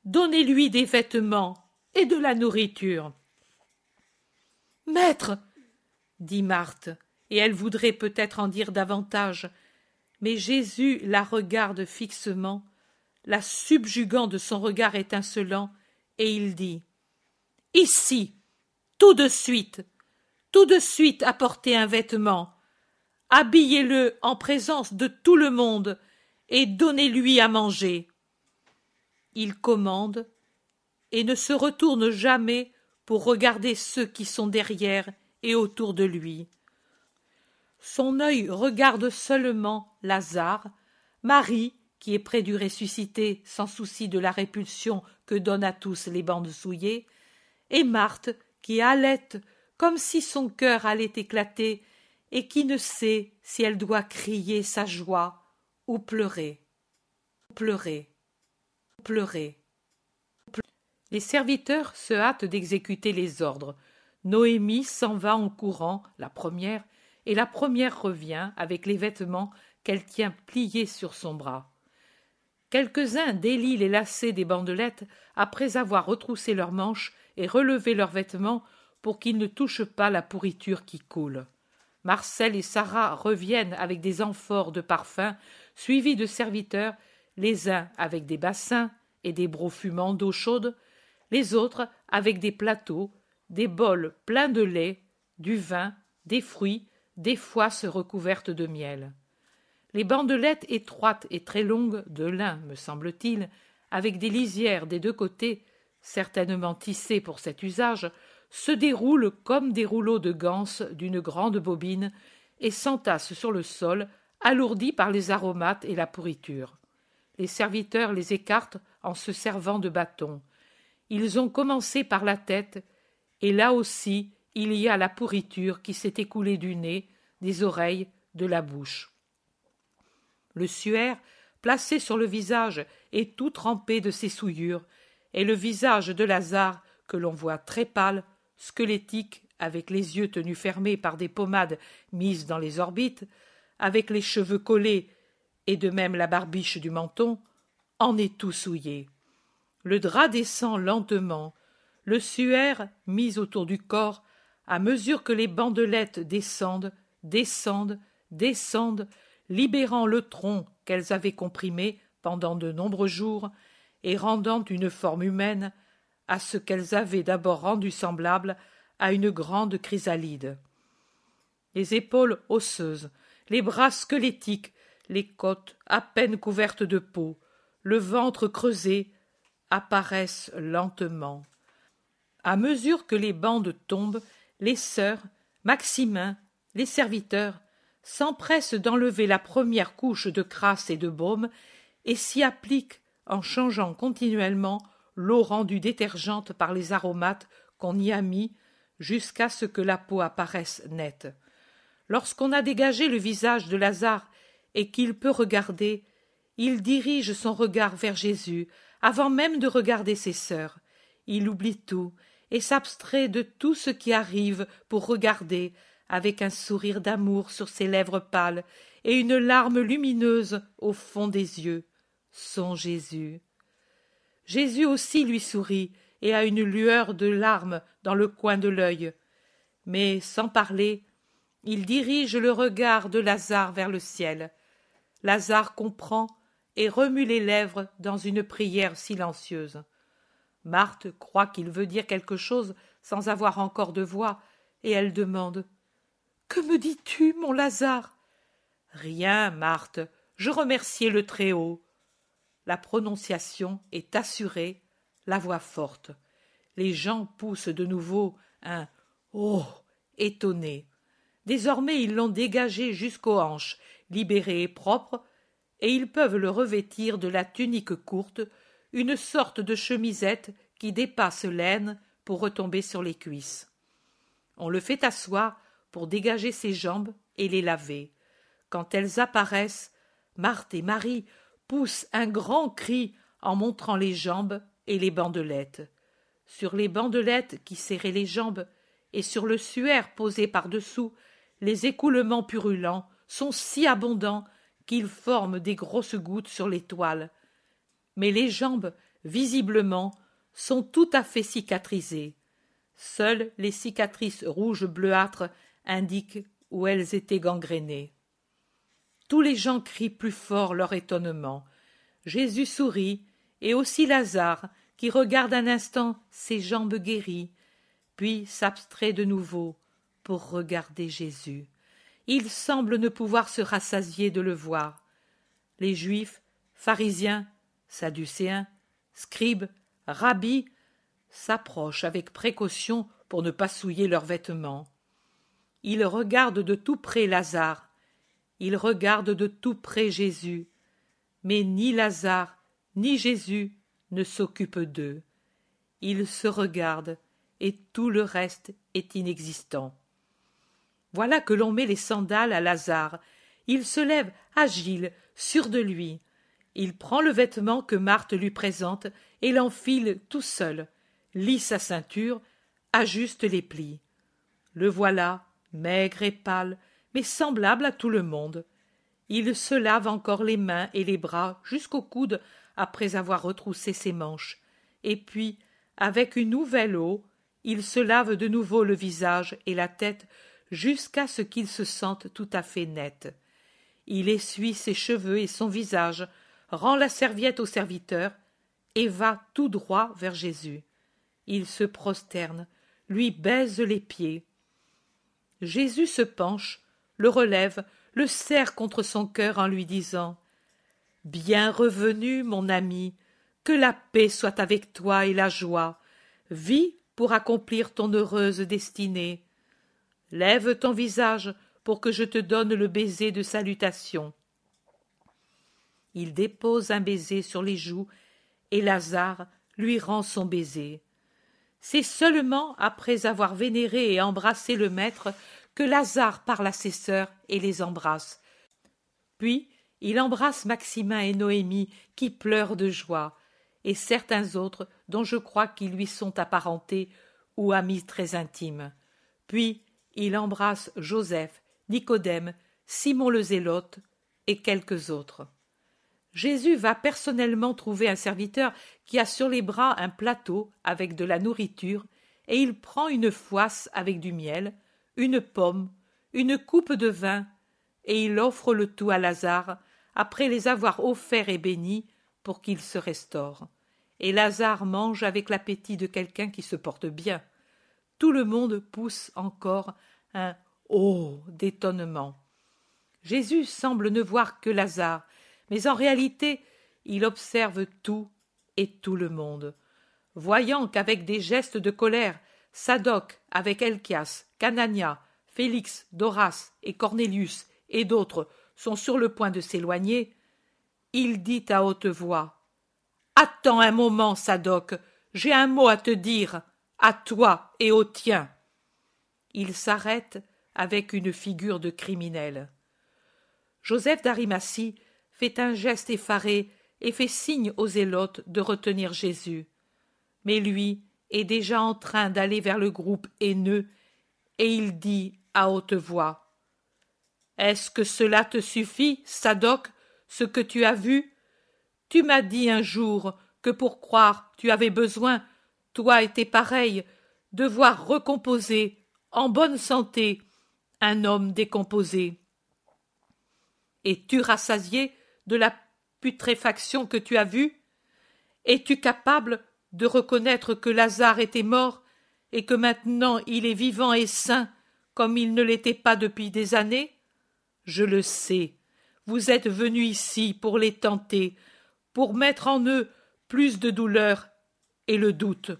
Donnez-lui des vêtements et de la nourriture. Maître, dit Marthe, et elle voudrait peut-être en dire davantage, mais Jésus la regarde fixement, la subjugant de son regard étincelant, et il dit Ici, tout de suite, tout de suite apportez un vêtement, habillez-le en présence de tout le monde et donnez-lui à manger il commande, et ne se retourne jamais pour regarder ceux qui sont derrière et autour de lui. Son œil regarde seulement Lazare, Marie, qui est près du ressuscité sans souci de la répulsion que donnent à tous les bandes souillées, et Marthe, qui halète comme si son cœur allait éclater et qui ne sait si elle doit crier sa joie ou pleurer. Pleurer pleurer. Les serviteurs se hâtent d'exécuter les ordres. Noémie s'en va en courant, la première, et la première revient avec les vêtements qu'elle tient pliés sur son bras. Quelques-uns délient les lacets des bandelettes après avoir retroussé leurs manches et relevé leurs vêtements pour qu'ils ne touchent pas la pourriture qui coule. Marcel et Sarah reviennent avec des amphores de parfum, suivis de serviteurs les uns avec des bassins et des brocs fumants d'eau chaude, les autres avec des plateaux, des bols pleins de lait, du vin, des fruits, des foisses recouvertes de miel. Les bandelettes étroites et très longues de lin, me semble-t-il, avec des lisières des deux côtés, certainement tissées pour cet usage, se déroulent comme des rouleaux de ganse d'une grande bobine et s'entassent sur le sol, alourdis par les aromates et la pourriture. Les serviteurs les écartent en se servant de bâtons. Ils ont commencé par la tête, et là aussi il y a la pourriture qui s'est écoulée du nez, des oreilles, de la bouche. Le suaire, placé sur le visage, est tout trempé de ses souillures, et le visage de Lazare, que l'on voit très pâle, squelettique, avec les yeux tenus fermés par des pommades mises dans les orbites, avec les cheveux collés et de même la barbiche du menton, en est tout souillé. Le drap descend lentement, le suaire mis autour du corps, à mesure que les bandelettes descendent, descendent, descendent, libérant le tronc qu'elles avaient comprimé pendant de nombreux jours et rendant une forme humaine à ce qu'elles avaient d'abord rendu semblable à une grande chrysalide. Les épaules osseuses, les bras squelettiques, les côtes à peine couvertes de peau, le ventre creusé, apparaissent lentement. À mesure que les bandes tombent, les sœurs, Maximin, les serviteurs, s'empressent d'enlever la première couche de crasse et de baume et s'y appliquent en changeant continuellement l'eau rendue détergente par les aromates qu'on y a mis jusqu'à ce que la peau apparaisse nette. Lorsqu'on a dégagé le visage de Lazare et qu'il peut regarder, il dirige son regard vers Jésus avant même de regarder ses sœurs. Il oublie tout et s'abstrait de tout ce qui arrive pour regarder, avec un sourire d'amour sur ses lèvres pâles et une larme lumineuse au fond des yeux, son Jésus. Jésus aussi lui sourit et a une lueur de larmes dans le coin de l'œil. Mais sans parler, il dirige le regard de Lazare vers le ciel. Lazare comprend et remue les lèvres dans une prière silencieuse. Marthe croit qu'il veut dire quelque chose sans avoir encore de voix, et elle demande Que me dis-tu, mon Lazare Rien, Marthe, je remerciais le Très-Haut. La prononciation est assurée, la voix forte. Les gens poussent de nouveau un Oh étonné. Désormais, ils l'ont dégagé jusqu'aux hanches libéré et propre, et ils peuvent le revêtir de la tunique courte, une sorte de chemisette qui dépasse l'aine pour retomber sur les cuisses. On le fait asseoir pour dégager ses jambes et les laver. Quand elles apparaissent, Marthe et Marie poussent un grand cri en montrant les jambes et les bandelettes. Sur les bandelettes qui serraient les jambes et sur le suaire posé par-dessous, les écoulements purulents sont si abondants qu'ils forment des grosses gouttes sur l'étoile. Mais les jambes, visiblement, sont tout à fait cicatrisées. Seules les cicatrices rouges bleuâtres indiquent où elles étaient gangrénées. Tous les gens crient plus fort leur étonnement. Jésus sourit, et aussi Lazare, qui regarde un instant ses jambes guéries, puis s'abstrait de nouveau pour regarder Jésus. Il semble ne pouvoir se rassasier de le voir. Les Juifs, pharisiens, sadducéens, scribes, rabbis s'approchent avec précaution pour ne pas souiller leurs vêtements. Ils regardent de tout près Lazare, ils regardent de tout près Jésus, mais ni Lazare ni Jésus ne s'occupent d'eux. Ils se regardent et tout le reste est inexistant. Voilà que l'on met les sandales à Lazare. Il se lève, agile, sûr de lui. Il prend le vêtement que Marthe lui présente et l'enfile tout seul, lit sa ceinture, ajuste les plis. Le voilà, maigre et pâle, mais semblable à tout le monde. Il se lave encore les mains et les bras jusqu'au coude après avoir retroussé ses manches. Et puis, avec une nouvelle eau, il se lave de nouveau le visage et la tête jusqu'à ce qu'il se sente tout à fait net. Il essuie ses cheveux et son visage, rend la serviette au serviteur, et va tout droit vers Jésus. Il se prosterne, lui baise les pieds. Jésus se penche, le relève, le serre contre son cœur en lui disant Bien revenu, mon ami, que la paix soit avec toi et la joie. Vis pour accomplir ton heureuse destinée. Lève ton visage pour que je te donne le baiser de salutation. Il dépose un baiser sur les joues, et Lazare lui rend son baiser. C'est seulement après avoir vénéré et embrassé le maître que Lazare parle à ses sœurs et les embrasse. Puis il embrasse Maximin et Noémie qui pleurent de joie, et certains autres dont je crois qu'ils lui sont apparentés ou amis très intimes. Puis il embrasse Joseph, Nicodème, Simon le Zélote et quelques autres. Jésus va personnellement trouver un serviteur qui a sur les bras un plateau avec de la nourriture, et il prend une foisse avec du miel, une pomme, une coupe de vin, et il offre le tout à Lazare, après les avoir offerts et bénis, pour qu'il se restaure. Et Lazare mange avec l'appétit de quelqu'un qui se porte bien. Tout le monde pousse encore un Oh d'étonnement. Jésus semble ne voir que Lazare, mais en réalité, il observe tout et tout le monde. Voyant qu'avec des gestes de colère, Sadoc, avec Elchias, Canania, Félix, Doras et Cornelius et d'autres sont sur le point de s'éloigner, il dit à haute voix Attends un moment, Sadoc, j'ai un mot à te dire à toi et au tien. Il s'arrête avec une figure de criminel. Joseph d'Arimatie fait un geste effaré et fait signe aux élotes de retenir Jésus. Mais lui est déjà en train d'aller vers le groupe haineux et il dit à haute voix Est-ce que cela te suffit, Sadoc, ce que tu as vu Tu m'as dit un jour que pour croire tu avais besoin toi pareil pareil, de voir recomposer, en bonne santé, un homme décomposé. Es-tu rassasié de la putréfaction que tu as vue Es-tu capable de reconnaître que Lazare était mort et que maintenant il est vivant et sain comme il ne l'était pas depuis des années Je le sais. Vous êtes venu ici pour les tenter, pour mettre en eux plus de douleur et le doute.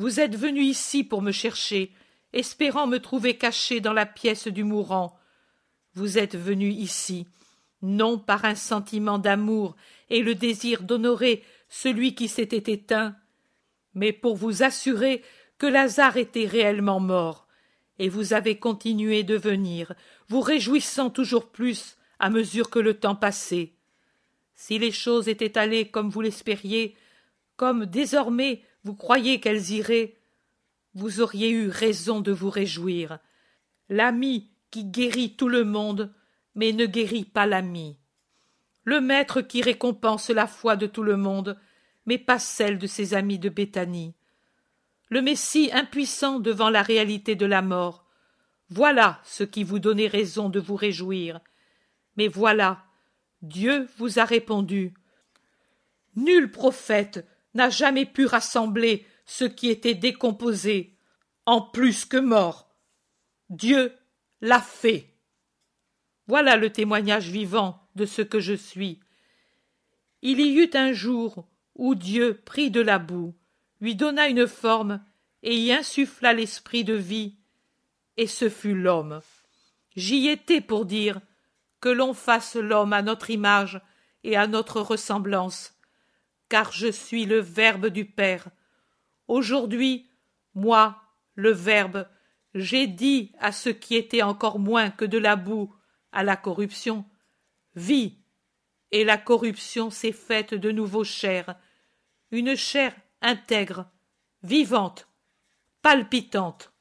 Vous êtes venu ici pour me chercher, espérant me trouver caché dans la pièce du mourant. Vous êtes venu ici, non par un sentiment d'amour et le désir d'honorer celui qui s'était éteint, mais pour vous assurer que Lazare était réellement mort, et vous avez continué de venir, vous réjouissant toujours plus à mesure que le temps passait. Si les choses étaient allées comme vous l'espériez, comme désormais vous croyez qu'elles iraient vous auriez eu raison de vous réjouir. L'ami qui guérit tout le monde, mais ne guérit pas l'ami. Le maître qui récompense la foi de tout le monde, mais pas celle de ses amis de Béthanie. Le Messie impuissant devant la réalité de la mort. Voilà ce qui vous donnait raison de vous réjouir. Mais voilà, Dieu vous a répondu. Nul prophète n'a jamais pu rassembler ce qui était décomposé, en plus que mort. Dieu l'a fait. Voilà le témoignage vivant de ce que je suis. Il y eut un jour où Dieu prit de la boue, lui donna une forme et y insuffla l'esprit de vie, et ce fut l'homme. J'y étais pour dire que l'on fasse l'homme à notre image et à notre ressemblance, car je suis le Verbe du Père. Aujourd'hui, moi, le Verbe, j'ai dit à ce qui était encore moins que de la boue, à la corruption, vie. Et la corruption s'est faite de nouveau chair, une chair intègre, vivante, palpitante.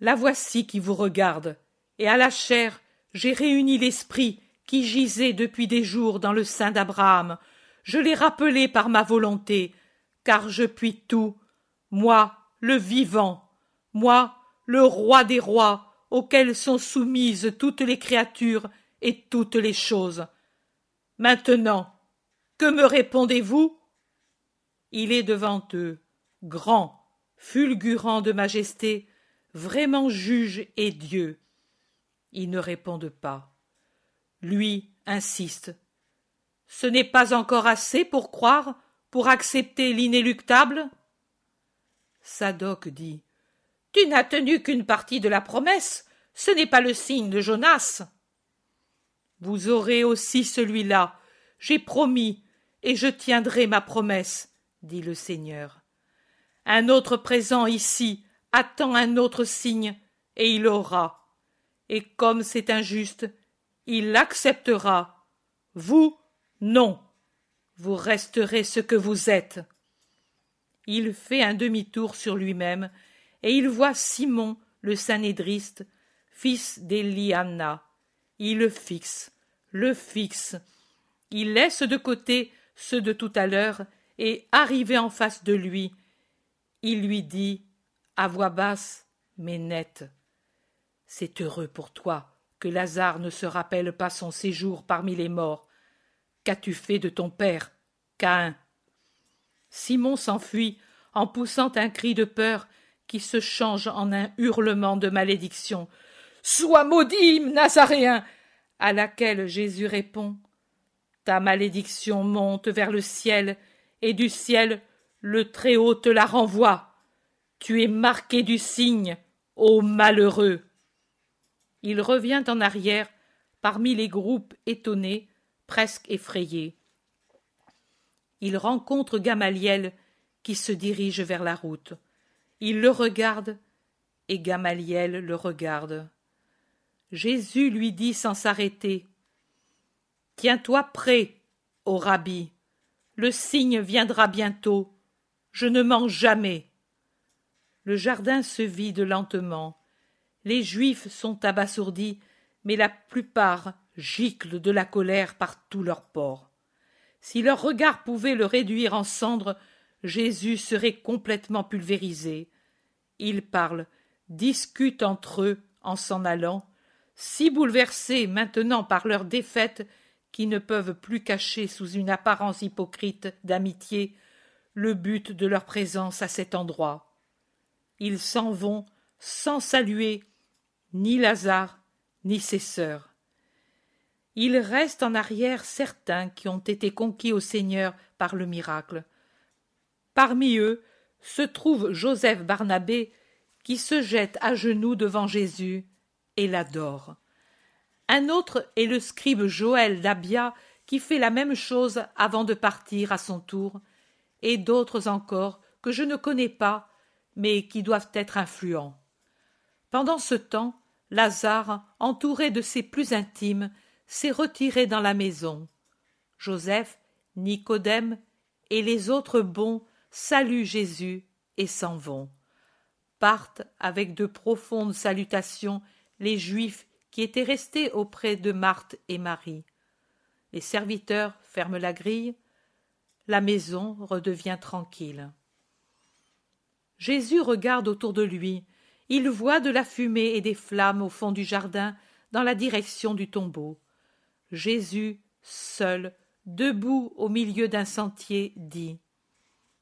La voici qui vous regarde, et à la chair j'ai réuni l'esprit, qui gisait depuis des jours dans le sein d'Abraham, je l'ai rappelé par ma volonté, car je puis tout, moi, le vivant, moi, le roi des rois, auquel sont soumises toutes les créatures et toutes les choses. Maintenant, que me répondez-vous Il est devant eux, grand, fulgurant de majesté, vraiment juge et Dieu. Ils ne répondent pas. Lui insiste. Ce n'est pas encore assez pour croire, pour accepter l'inéluctable Sadoc dit Tu n'as tenu qu'une partie de la promesse, ce n'est pas le signe de Jonas. Vous aurez aussi celui-là. J'ai promis, et je tiendrai ma promesse, dit le Seigneur. Un autre présent ici attend un autre signe, et il aura. Et comme c'est injuste, il l'acceptera. Vous, non. Vous resterez ce que vous êtes. Il fait un demi-tour sur lui-même, et il voit Simon, le sanédriste, fils d'Eliana. Il le fixe, le fixe. Il laisse de côté ceux de tout à l'heure, et, arrivé en face de lui, il lui dit, à voix basse, mais nette, C'est heureux pour toi que Lazare ne se rappelle pas son séjour parmi les morts. Qu'as-tu fait de ton père, Caïn Simon s'enfuit en poussant un cri de peur qui se change en un hurlement de malédiction. Sois maudit, Nazaréen à laquelle Jésus répond Ta malédiction monte vers le ciel, et du ciel le Très-Haut te la renvoie. Tu es marqué du signe, ô malheureux il revient en arrière parmi les groupes étonnés, presque effrayés. Il rencontre Gamaliel qui se dirige vers la route. Il le regarde et Gamaliel le regarde. Jésus lui dit sans s'arrêter Tiens-toi prêt, ô rabbi, le signe viendra bientôt, je ne mens jamais. Le jardin se vide lentement. Les Juifs sont abasourdis, mais la plupart giclent de la colère par tous leurs pores. Si leur regard pouvait le réduire en cendres, Jésus serait complètement pulvérisé. Ils parlent, discutent entre eux en s'en allant, si bouleversés maintenant par leur défaite qu'ils ne peuvent plus cacher sous une apparence hypocrite d'amitié le but de leur présence à cet endroit. Ils s'en vont sans saluer ni Lazare, ni ses sœurs. Il reste en arrière certains qui ont été conquis au Seigneur par le miracle. Parmi eux se trouve Joseph Barnabé, qui se jette à genoux devant Jésus et l'adore. Un autre est le scribe Joël d'Abia, qui fait la même chose avant de partir à son tour, et d'autres encore que je ne connais pas, mais qui doivent être influents. Pendant ce temps, Lazare, entouré de ses plus intimes, s'est retiré dans la maison. Joseph, Nicodème et les autres bons saluent Jésus et s'en vont. Partent avec de profondes salutations les Juifs qui étaient restés auprès de Marthe et Marie. Les serviteurs ferment la grille, la maison redevient tranquille. Jésus regarde autour de lui il voit de la fumée et des flammes au fond du jardin dans la direction du tombeau. Jésus, seul, debout au milieu d'un sentier, dit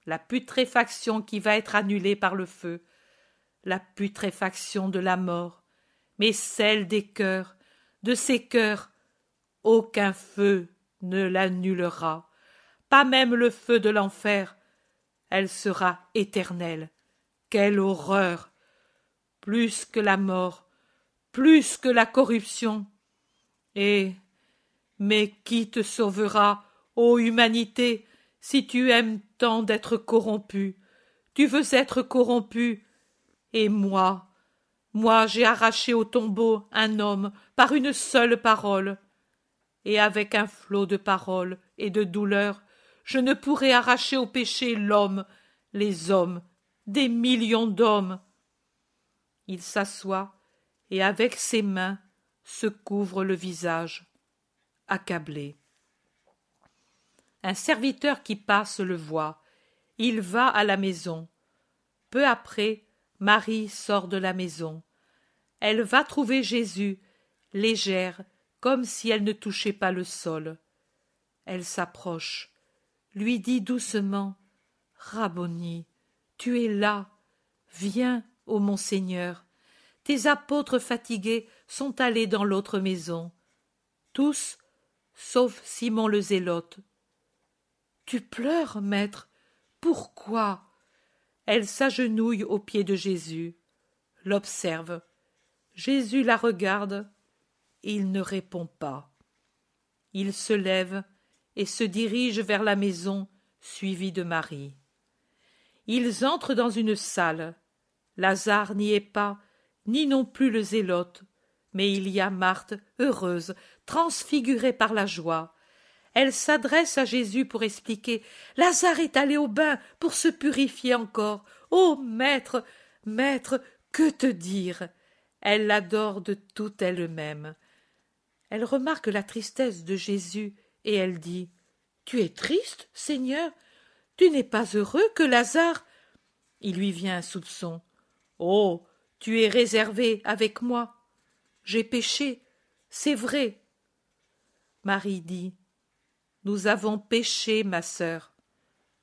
La putréfaction qui va être annulée par le feu, la putréfaction de la mort, mais celle des cœurs, de ces cœurs, aucun feu ne l'annulera, pas même le feu de l'enfer. Elle sera éternelle. Quelle horreur plus que la mort, plus que la corruption. Et mais qui te sauvera, ô humanité, si tu aimes tant d'être corrompu? Tu veux être corrompu. Et moi, moi j'ai arraché au tombeau un homme par une seule parole. Et avec un flot de paroles et de douleurs, je ne pourrai arracher au péché l'homme, les hommes, des millions d'hommes. Il s'assoit et avec ses mains se couvre le visage, accablé. Un serviteur qui passe le voit. Il va à la maison. Peu après, Marie sort de la maison. Elle va trouver Jésus, légère, comme si elle ne touchait pas le sol. Elle s'approche, lui dit doucement Rabboni, tu es là, viens ô mon Seigneur, tes apôtres fatigués sont allés dans l'autre maison, tous, sauf Simon le Zélote. Tu pleures, maître, pourquoi Elle s'agenouille aux pieds de Jésus, l'observe. Jésus la regarde, et il ne répond pas. Il se lève et se dirige vers la maison, suivi de Marie. Ils entrent dans une salle. Lazare n'y est pas, ni non plus le zélote, mais il y a Marthe, heureuse, transfigurée par la joie. Elle s'adresse à Jésus pour expliquer. Lazare est allé au bain pour se purifier encore. Ô maître, maître, que te dire Elle l'adore de tout elle-même. Elle remarque la tristesse de Jésus et elle dit Tu es triste, Seigneur Tu n'es pas heureux que Lazare Il lui vient un soupçon. Oh. Tu es réservé avec moi. J'ai péché, c'est vrai. Marie dit. Nous avons péché, ma sœur.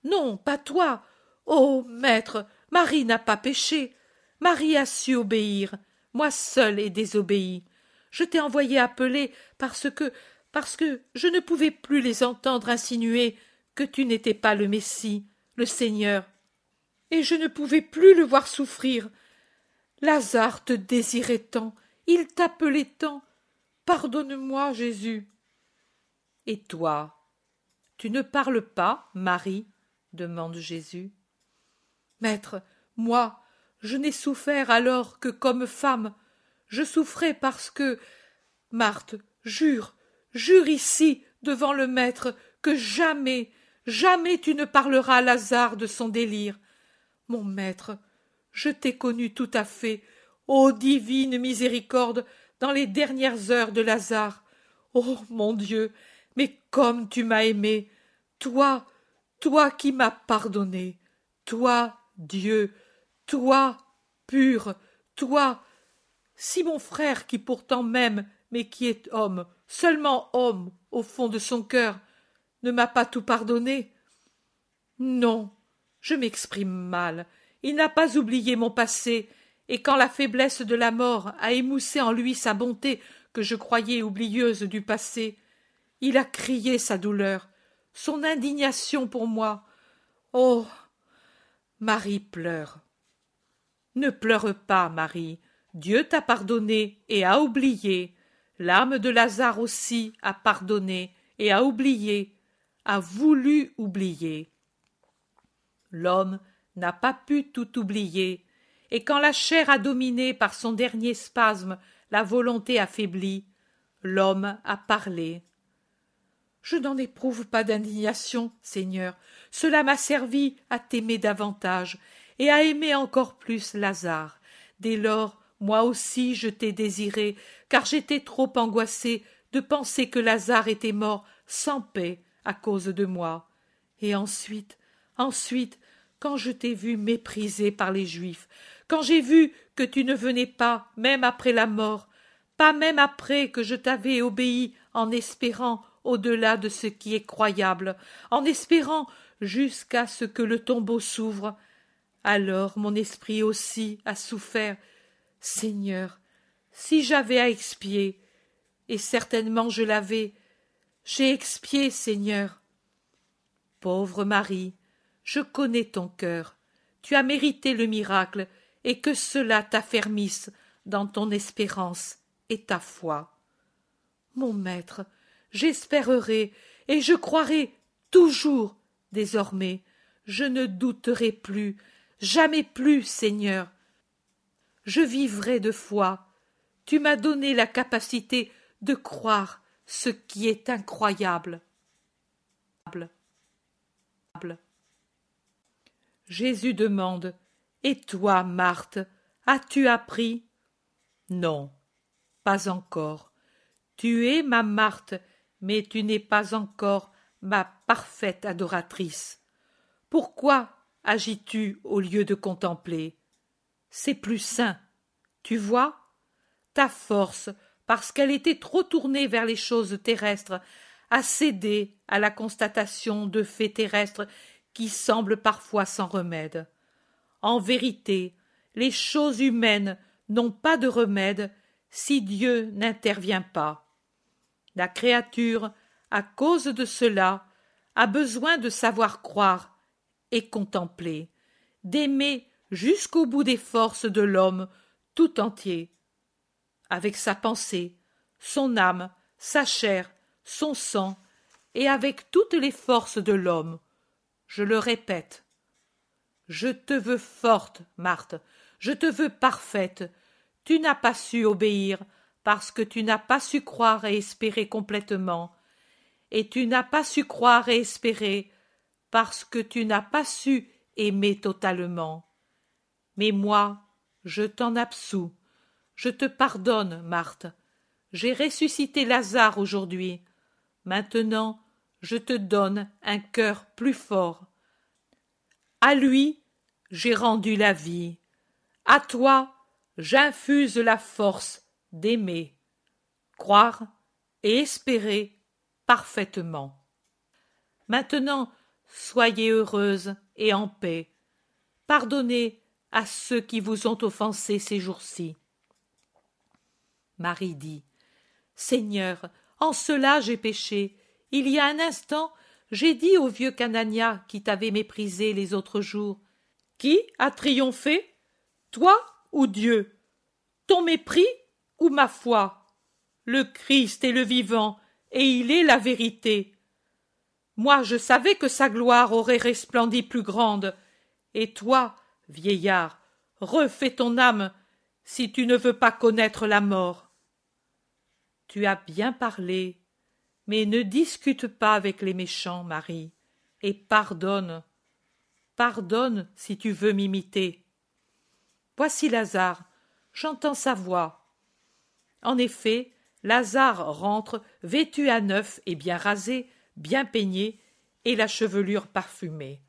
Non, pas toi. Oh. Maître, Marie n'a pas péché. Marie a su obéir. Moi seule ai désobéi. Je t'ai envoyé appeler parce que parce que je ne pouvais plus les entendre insinuer que tu n'étais pas le Messie, le Seigneur. Et je ne pouvais plus le voir souffrir, Lazare te désirait tant, il t'appelait tant. Pardonne-moi, Jésus. Et toi, tu ne parles pas, Marie demande Jésus. Maître, moi, je n'ai souffert alors que comme femme. Je souffrais parce que. Marthe, jure, jure ici, devant le maître, que jamais, jamais tu ne parleras à Lazare de son délire. Mon maître, je t'ai connu tout à fait, ô divine miséricorde, dans les dernières heures de Lazare. Oh mon Dieu, mais comme tu m'as aimé, toi, toi qui m'as pardonné, toi, Dieu, toi, pur, toi, si mon frère qui pourtant m'aime, mais qui est homme, seulement homme, au fond de son cœur, ne m'a pas tout pardonné. Non, je m'exprime mal, il n'a pas oublié mon passé, et quand la faiblesse de la mort a émoussé en lui sa bonté que je croyais oublieuse du passé, il a crié sa douleur, son indignation pour moi. Oh. Marie pleure. Ne pleure pas, Marie. Dieu t'a pardonné et a oublié. L'âme de Lazare aussi a pardonné et a oublié, a voulu oublier. L'homme n'a pas pu tout oublier, et quand la chair a dominé par son dernier spasme la volonté affaiblie, l'homme a parlé. Je n'en éprouve pas d'indignation, Seigneur. Cela m'a servi à t'aimer davantage et à aimer encore plus Lazare. Dès lors, moi aussi je t'ai désiré, car j'étais trop angoissé de penser que Lazare était mort sans paix à cause de moi. Et ensuite, ensuite, quand je t'ai vu méprisé par les Juifs, quand j'ai vu que tu ne venais pas, même après la mort, pas même après que je t'avais obéi en espérant au-delà de ce qui est croyable, en espérant jusqu'à ce que le tombeau s'ouvre, alors mon esprit aussi a souffert. Seigneur, si j'avais à expier, et certainement je l'avais, j'ai expié, Seigneur. Pauvre Marie, je connais ton cœur. Tu as mérité le miracle, et que cela t'affermisse dans ton espérance et ta foi. Mon maître, j'espérerai et je croirai toujours désormais. Je ne douterai plus, jamais plus, Seigneur. Je vivrai de foi. Tu m'as donné la capacité de croire ce qui est incroyable. Jésus demande Et toi, Marthe, as-tu appris Non, pas encore. Tu es ma Marthe, mais tu n'es pas encore ma parfaite adoratrice. Pourquoi agis-tu au lieu de contempler C'est plus sain. Tu vois Ta force, parce qu'elle était trop tournée vers les choses terrestres, a cédé à la constatation de faits terrestres qui semble parfois sans remède. En vérité, les choses humaines n'ont pas de remède si Dieu n'intervient pas. La créature, à cause de cela, a besoin de savoir croire et contempler, d'aimer jusqu'au bout des forces de l'homme tout entier, avec sa pensée, son âme, sa chair, son sang, et avec toutes les forces de l'homme, je le répète. Je te veux forte, Marthe. Je te veux parfaite. Tu n'as pas su obéir parce que tu n'as pas su croire et espérer complètement. Et tu n'as pas su croire et espérer parce que tu n'as pas su aimer totalement. Mais moi, je t'en absous. Je te pardonne, Marthe. J'ai ressuscité Lazare aujourd'hui. Maintenant, je te donne un cœur plus fort. À lui, j'ai rendu la vie. À toi, j'infuse la force d'aimer, croire et espérer parfaitement. Maintenant, soyez heureuse et en paix. Pardonnez à ceux qui vous ont offensés ces jours-ci. Marie dit Seigneur, en cela j'ai péché, il y a un instant, j'ai dit au vieux Canania qui t'avait méprisé les autres jours. Qui a triomphé Toi ou Dieu Ton mépris ou ma foi Le Christ est le vivant, et il est la vérité. Moi, je savais que sa gloire aurait resplendi plus grande. Et toi, vieillard, refais ton âme, si tu ne veux pas connaître la mort. Tu as bien parlé, mais ne discute pas avec les méchants, Marie, et pardonne. Pardonne si tu veux m'imiter. Voici Lazare. J'entends sa voix. En effet, Lazare rentre, vêtu à neuf et bien rasé, bien peigné, et la chevelure parfumée.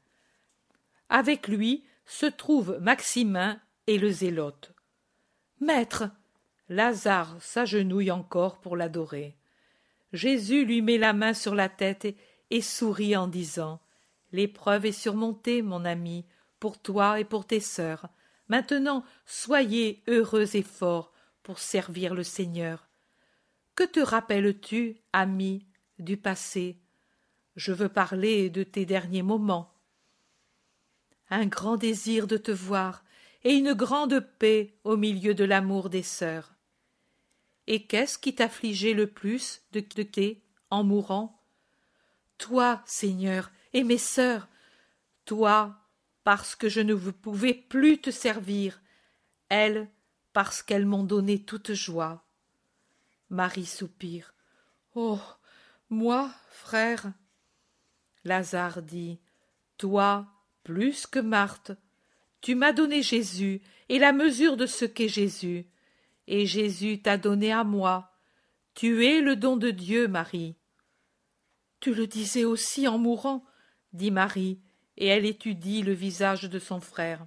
Avec lui se trouvent Maximin et le zélote. Maître. Lazare s'agenouille encore pour l'adorer. Jésus lui met la main sur la tête et, sourit en disant L'épreuve est surmontée, mon ami, pour toi et pour tes sœurs. Maintenant, soyez heureux et forts pour servir le Seigneur. Que te rappelles-tu, ami, du passé Je veux parler de tes derniers moments. Un grand désir de te voir et une grande paix au milieu de l'amour des sœurs. Et qu'est-ce qui t'affligeait le plus de quitter en mourant Toi, Seigneur, et mes sœurs, toi, parce que je ne vous pouvais plus te servir, elles, parce qu'elles m'ont donné toute joie. Marie soupire. Oh. Moi, frère. Lazare dit. Toi, plus que Marthe, tu m'as donné Jésus et la mesure de ce qu'est Jésus et Jésus t'a donné à moi. Tu es le don de Dieu, Marie. Tu le disais aussi en mourant, dit Marie, et elle étudie le visage de son frère.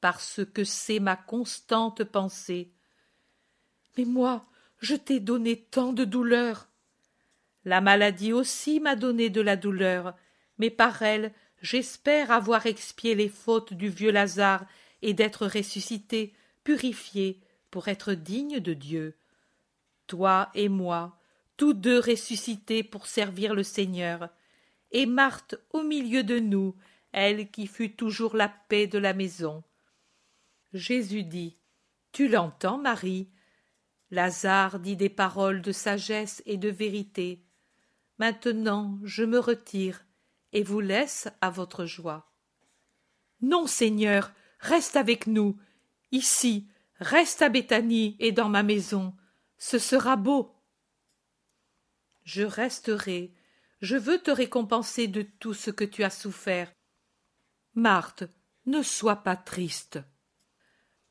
Parce que c'est ma constante pensée. Mais moi, je t'ai donné tant de douleur. La maladie aussi m'a donné de la douleur, mais par elle, j'espère avoir expié les fautes du vieux Lazare et d'être ressuscité, purifiés pour être dignes de Dieu. Toi et moi, tous deux ressuscités pour servir le Seigneur, et Marthe au milieu de nous, elle qui fut toujours la paix de la maison. Jésus dit Tu l'entends, Marie Lazare dit des paroles de sagesse et de vérité. Maintenant, je me retire et vous laisse à votre joie. Non, Seigneur, reste avec nous, ici, reste à Béthanie et dans ma maison. Ce sera beau. Je resterai. Je veux te récompenser de tout ce que tu as souffert. Marthe, ne sois pas triste.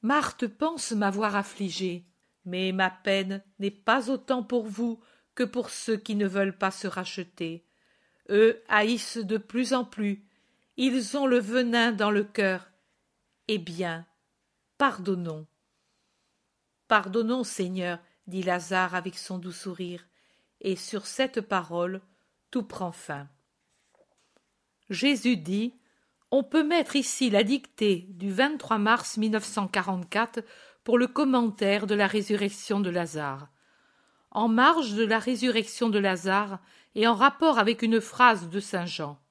Marthe pense m'avoir affligée, mais ma peine n'est pas autant pour vous que pour ceux qui ne veulent pas se racheter. Eux haïssent de plus en plus, ils ont le venin dans le cœur. Eh bien, Pardonnons. Pardonnons, Seigneur, dit Lazare avec son doux sourire, et sur cette parole tout prend fin. Jésus dit On peut mettre ici la dictée du 23 mars 1944 pour le commentaire de la résurrection de Lazare. En marge de la résurrection de Lazare et en rapport avec une phrase de saint Jean.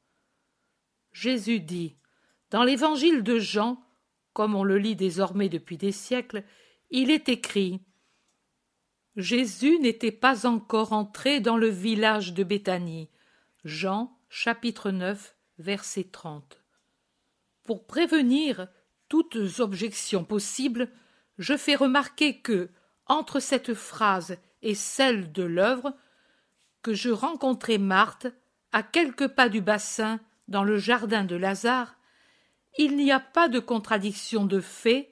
Jésus dit Dans l'évangile de Jean, comme on le lit désormais depuis des siècles, il est écrit Jésus n'était pas encore entré dans le village de Béthanie. Jean chapitre 9 verset 30. Pour prévenir toutes objections possibles, je fais remarquer que, entre cette phrase et celle de l'œuvre, que je rencontrai Marthe à quelques pas du bassin dans le jardin de Lazare, il n'y a pas de contradiction de fait,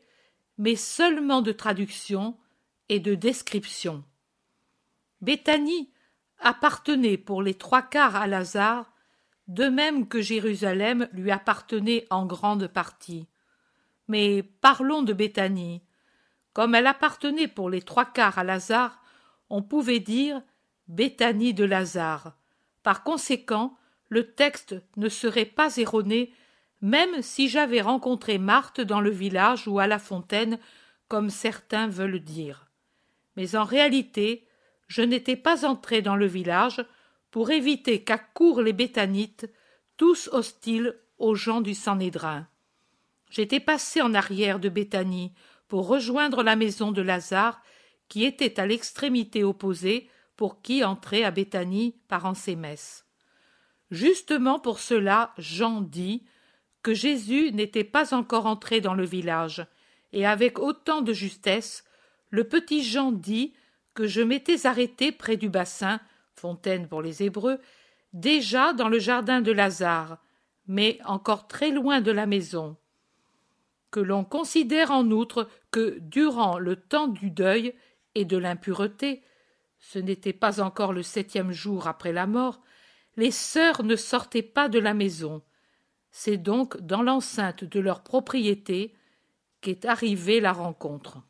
mais seulement de traduction et de description. Béthanie appartenait pour les trois quarts à Lazare, de même que Jérusalem lui appartenait en grande partie. Mais parlons de Béthanie. Comme elle appartenait pour les trois quarts à Lazare, on pouvait dire Béthanie de Lazare. Par conséquent, le texte ne serait pas erroné même si j'avais rencontré Marthe dans le village ou à la fontaine, comme certains veulent dire. Mais en réalité, je n'étais pas entré dans le village pour éviter qu'accourent les bétanites, tous hostiles aux gens du Sanhédrin. J'étais passé en arrière de Béthanie pour rejoindre la maison de Lazare qui était à l'extrémité opposée pour qui entrer à Béthanie par en Justement pour cela, Jean dit que Jésus n'était pas encore entré dans le village, et avec autant de justesse, le petit Jean dit que je m'étais arrêté près du bassin, fontaine pour les Hébreux, déjà dans le jardin de Lazare, mais encore très loin de la maison. Que l'on considère en outre que, durant le temps du deuil et de l'impureté, ce n'était pas encore le septième jour après la mort, les sœurs ne sortaient pas de la maison, c'est donc dans l'enceinte de leur propriété qu'est arrivée la rencontre.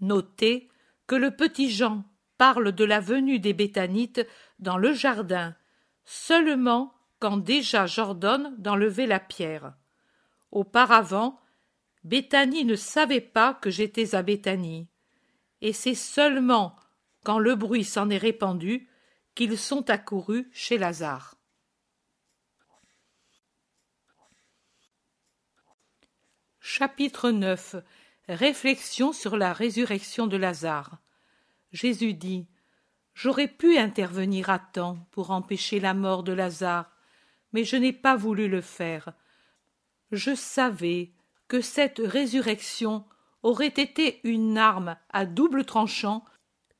Notez que le petit Jean parle de la venue des Béthanites dans le jardin seulement quand déjà j'ordonne d'enlever la pierre. Auparavant, Béthanie ne savait pas que j'étais à Béthanie. Et c'est seulement quand le bruit s'en est répandu qu'ils sont accourus chez Lazare. Chapitre 9 Réflexion sur la résurrection de Lazare. Jésus dit J'aurais pu intervenir à temps pour empêcher la mort de Lazare, mais je n'ai pas voulu le faire. Je savais que cette résurrection aurait été une arme à double tranchant,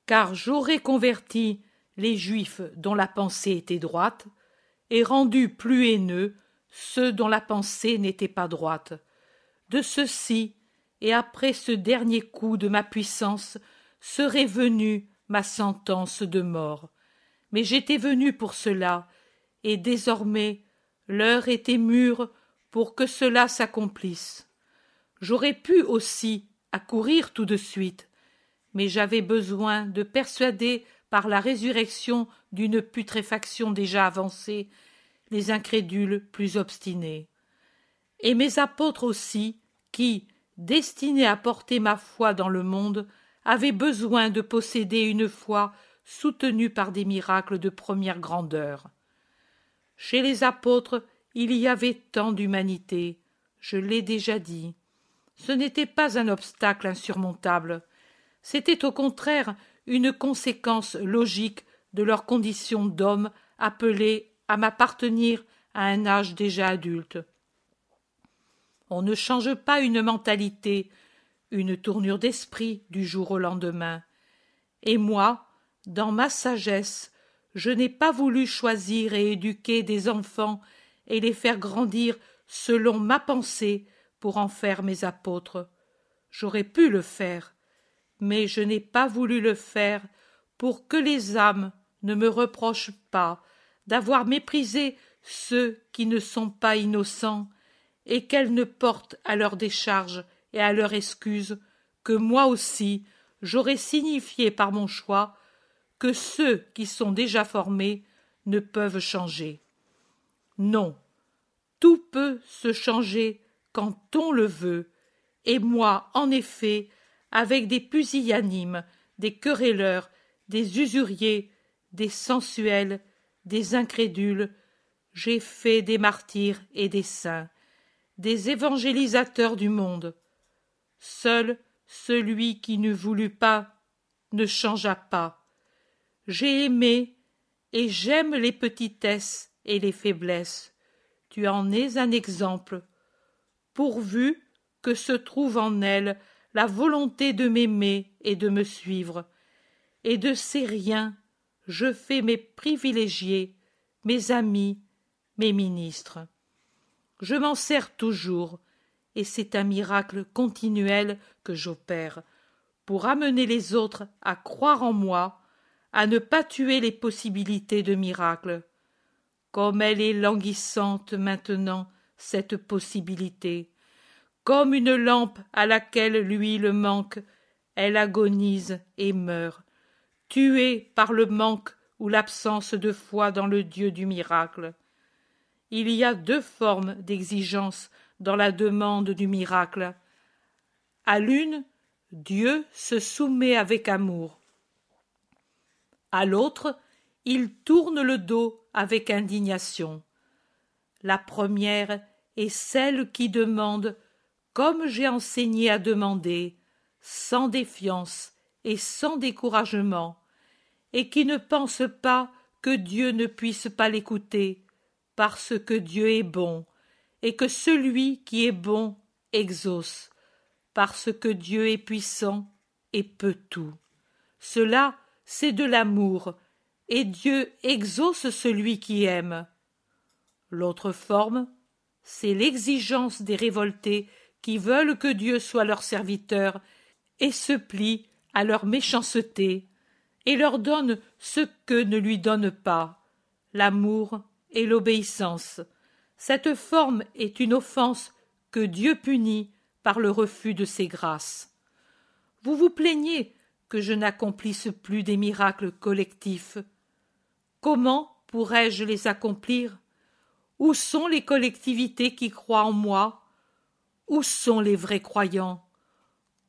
car j'aurais converti les Juifs dont la pensée était droite et rendu plus haineux ceux dont la pensée n'était pas droite de ceci, et après ce dernier coup de ma puissance, serait venue ma sentence de mort. Mais j'étais venu pour cela, et désormais l'heure était mûre pour que cela s'accomplisse. J'aurais pu aussi accourir tout de suite, mais j'avais besoin de persuader par la résurrection d'une putréfaction déjà avancée les incrédules plus obstinés et mes apôtres aussi, qui, destinés à porter ma foi dans le monde, avaient besoin de posséder une foi soutenue par des miracles de première grandeur. Chez les apôtres, il y avait tant d'humanité, je l'ai déjà dit. Ce n'était pas un obstacle insurmontable, c'était au contraire une conséquence logique de leur condition d'homme appelés à m'appartenir à un âge déjà adulte. On ne change pas une mentalité, une tournure d'esprit du jour au lendemain. Et moi, dans ma sagesse, je n'ai pas voulu choisir et éduquer des enfants et les faire grandir selon ma pensée pour en faire mes apôtres. J'aurais pu le faire, mais je n'ai pas voulu le faire pour que les âmes ne me reprochent pas d'avoir méprisé ceux qui ne sont pas innocents et qu'elles ne portent à leur décharge et à leur excuse que moi aussi j'aurais signifié par mon choix que ceux qui sont déjà formés ne peuvent changer. Non, tout peut se changer quand on le veut, et moi, en effet, avec des pusillanimes, des querelleurs, des usuriers, des sensuels, des incrédules, j'ai fait des martyrs et des saints des évangélisateurs du monde. Seul celui qui ne voulut pas ne changea pas. J'ai aimé et j'aime les petitesses et les faiblesses. Tu en es un exemple, pourvu que se trouve en elle la volonté de m'aimer et de me suivre. Et de ces riens, je fais mes privilégiés, mes amis, mes ministres. Je m'en sers toujours, et c'est un miracle continuel que j'opère, pour amener les autres à croire en moi, à ne pas tuer les possibilités de miracle. Comme elle est languissante maintenant, cette possibilité. Comme une lampe à laquelle l'huile manque, elle agonise et meurt, tuée par le manque ou l'absence de foi dans le Dieu du miracle. Il y a deux formes d'exigence dans la demande du miracle. À l'une, Dieu se soumet avec amour. À l'autre, il tourne le dos avec indignation. La première est celle qui demande comme j'ai enseigné à demander, sans défiance et sans découragement, et qui ne pense pas que Dieu ne puisse pas l'écouter, parce que Dieu est bon, et que celui qui est bon exauce, parce que Dieu est puissant et peut tout. Cela, c'est de l'amour, et Dieu exauce celui qui aime. L'autre forme, c'est l'exigence des révoltés qui veulent que Dieu soit leur serviteur et se plie à leur méchanceté et leur donne ce que ne lui donne pas l'amour et l'obéissance. Cette forme est une offense que Dieu punit par le refus de ses grâces. Vous vous plaignez que je n'accomplisse plus des miracles collectifs. Comment pourrais-je les accomplir Où sont les collectivités qui croient en moi Où sont les vrais croyants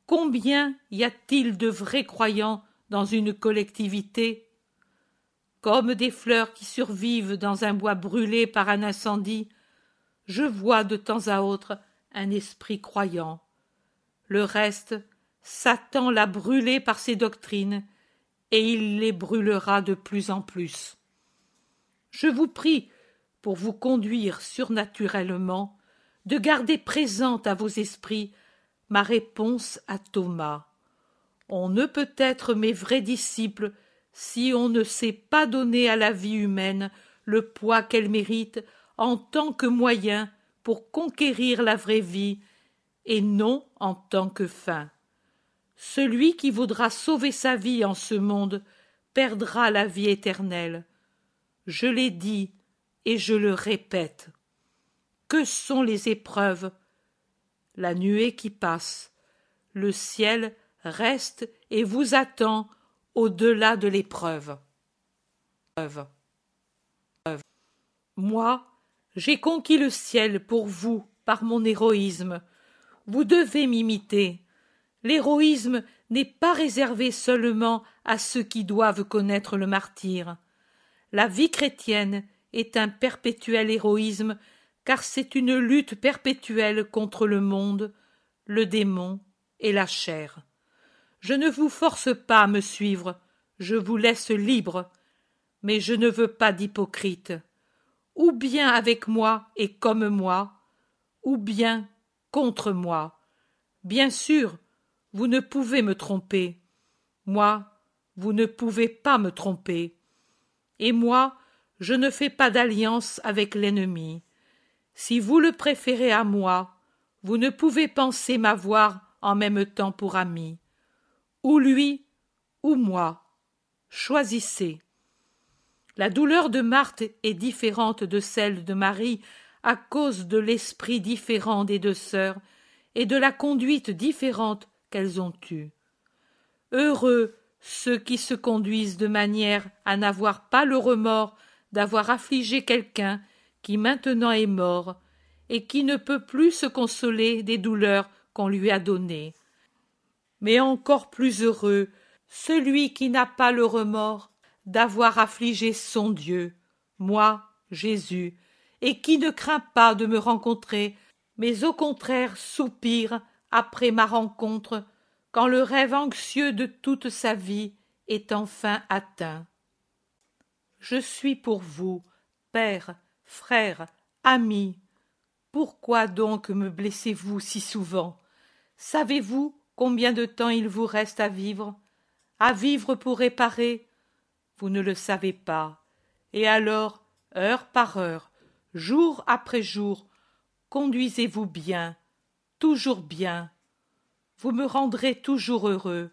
Combien y a-t-il de vrais croyants dans une collectivité comme des fleurs qui survivent dans un bois brûlé par un incendie, je vois de temps à autre un esprit croyant. Le reste, Satan l'a brûlé par ses doctrines, et il les brûlera de plus en plus. Je vous prie, pour vous conduire surnaturellement, de garder présente à vos esprits ma réponse à Thomas. On ne peut être mes vrais disciples si on ne sait pas donner à la vie humaine le poids qu'elle mérite en tant que moyen pour conquérir la vraie vie, et non en tant que fin. Celui qui voudra sauver sa vie en ce monde perdra la vie éternelle. Je l'ai dit et je le répète. Que sont les épreuves La nuée qui passe, le ciel reste et vous attend au-delà de l'épreuve. Moi, j'ai conquis le ciel pour vous par mon héroïsme. Vous devez m'imiter. L'héroïsme n'est pas réservé seulement à ceux qui doivent connaître le martyre. La vie chrétienne est un perpétuel héroïsme, car c'est une lutte perpétuelle contre le monde, le démon et la chair. Je ne vous force pas à me suivre, je vous laisse libre, mais je ne veux pas d'hypocrite. Ou bien avec moi et comme moi, ou bien contre moi. Bien sûr, vous ne pouvez me tromper. Moi, vous ne pouvez pas me tromper. Et moi, je ne fais pas d'alliance avec l'ennemi. Si vous le préférez à moi, vous ne pouvez penser m'avoir en même temps pour ami ou lui, ou moi. Choisissez. La douleur de Marthe est différente de celle de Marie à cause de l'esprit différent des deux sœurs et de la conduite différente qu'elles ont eue. Heureux ceux qui se conduisent de manière à n'avoir pas le remords d'avoir affligé quelqu'un qui maintenant est mort et qui ne peut plus se consoler des douleurs qu'on lui a données mais encore plus heureux celui qui n'a pas le remords d'avoir affligé son Dieu, moi, Jésus, et qui ne craint pas de me rencontrer, mais au contraire soupire après ma rencontre, quand le rêve anxieux de toute sa vie est enfin atteint. Je suis pour vous, père, frère, ami. Pourquoi donc me blessez-vous si souvent Savez-vous combien de temps il vous reste à vivre, à vivre pour réparer. Vous ne le savez pas. Et alors, heure par heure, jour après jour, conduisez-vous bien, toujours bien. Vous me rendrez toujours heureux.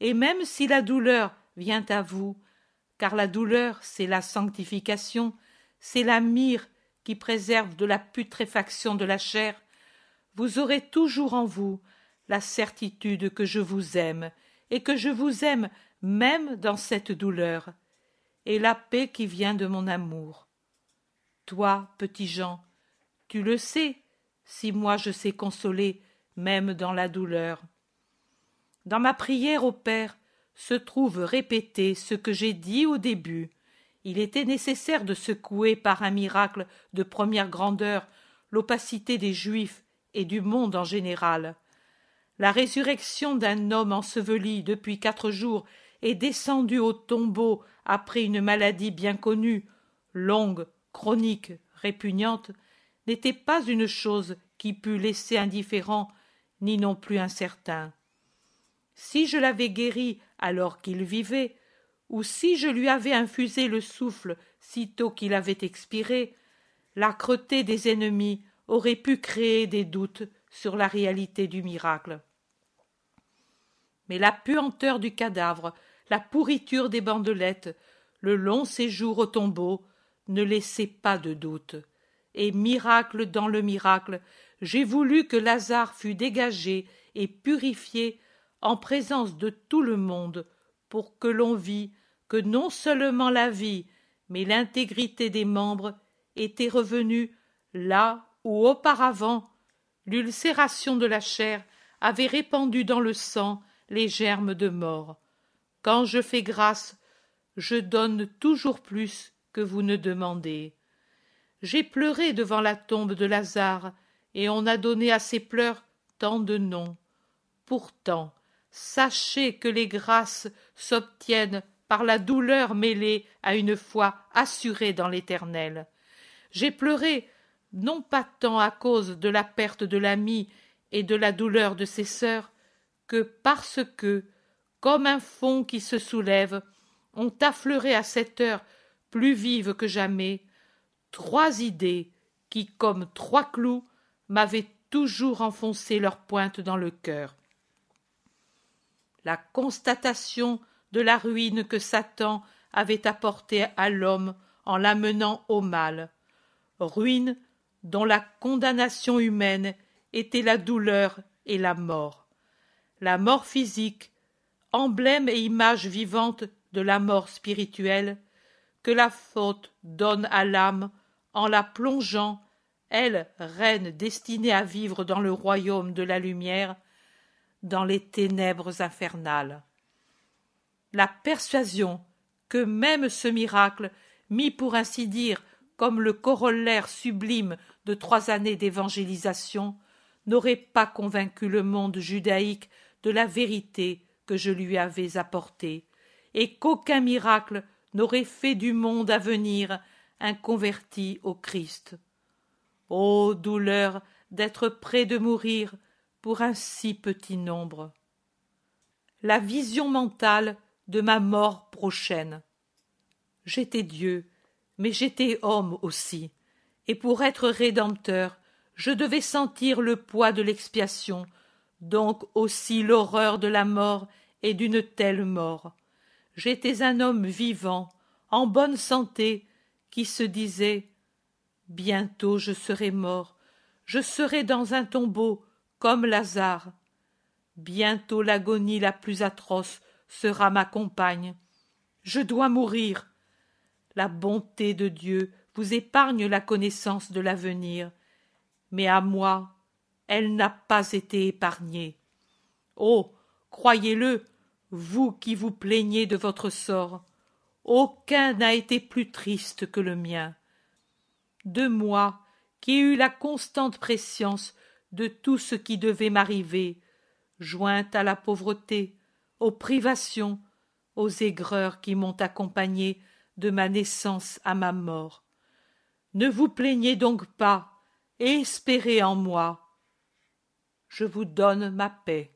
Et même si la douleur vient à vous, car la douleur, c'est la sanctification, c'est la mire qui préserve de la putréfaction de la chair, vous aurez toujours en vous la certitude que je vous aime, et que je vous aime même dans cette douleur, et la paix qui vient de mon amour. Toi, petit Jean, tu le sais, si moi je sais consoler même dans la douleur. Dans ma prière au Père se trouve répété ce que j'ai dit au début. Il était nécessaire de secouer par un miracle de première grandeur l'opacité des Juifs et du monde en général la résurrection d'un homme enseveli depuis quatre jours et descendu au tombeau après une maladie bien connue, longue, chronique, répugnante, n'était pas une chose qui pût laisser indifférent, ni non plus incertain. Si je l'avais guéri alors qu'il vivait, ou si je lui avais infusé le souffle sitôt qu'il avait expiré, l'âcreté des ennemis aurait pu créer des doutes sur la réalité du miracle mais la puanteur du cadavre, la pourriture des bandelettes, le long séjour au tombeau, ne laissaient pas de doute. Et miracle dans le miracle, j'ai voulu que Lazare fût dégagé et purifié en présence de tout le monde, pour que l'on vît que non seulement la vie, mais l'intégrité des membres était revenue là où auparavant l'ulcération de la chair avait répandu dans le sang les germes de mort. Quand je fais grâce, je donne toujours plus que vous ne demandez. J'ai pleuré devant la tombe de Lazare, et on a donné à ses pleurs tant de noms. Pourtant, sachez que les grâces s'obtiennent par la douleur mêlée à une foi assurée dans l'Éternel. J'ai pleuré non pas tant à cause de la perte de l'ami et de la douleur de ses sœurs, que parce que, comme un fond qui se soulève, ont affleuré à cette heure plus vive que jamais trois idées qui, comme trois clous, m'avaient toujours enfoncé leur pointe dans le cœur. La constatation de la ruine que Satan avait apportée à l'homme en l'amenant au mal, ruine dont la condamnation humaine était la douleur et la mort la mort physique, emblème et image vivante de la mort spirituelle, que la faute donne à l'âme en la plongeant, elle, reine destinée à vivre dans le royaume de la lumière, dans les ténèbres infernales. La persuasion que même ce miracle, mis pour ainsi dire comme le corollaire sublime de trois années d'évangélisation, n'aurait pas convaincu le monde judaïque de la vérité que je lui avais apportée, et qu'aucun miracle n'aurait fait du monde à venir un converti au Christ. Ô oh, douleur d'être près de mourir pour un si petit nombre. La vision mentale de ma mort prochaine. J'étais Dieu, mais j'étais homme aussi, et pour être rédempteur, je devais sentir le poids de l'expiation donc aussi l'horreur de la mort et d'une telle mort. J'étais un homme vivant, en bonne santé, qui se disait Bientôt je serai mort, je serai dans un tombeau comme Lazare. Bientôt l'agonie la plus atroce sera ma compagne. Je dois mourir. La bonté de Dieu vous épargne la connaissance de l'avenir. Mais à moi, elle n'a pas été épargnée. Oh. Croyez le, vous qui vous plaignez de votre sort, aucun n'a été plus triste que le mien. De moi, qui ai eu la constante prescience de tout ce qui devait m'arriver, jointe à la pauvreté, aux privations, aux aigreurs qui m'ont accompagné de ma naissance à ma mort. Ne vous plaignez donc pas, et espérez en moi je vous donne ma paix.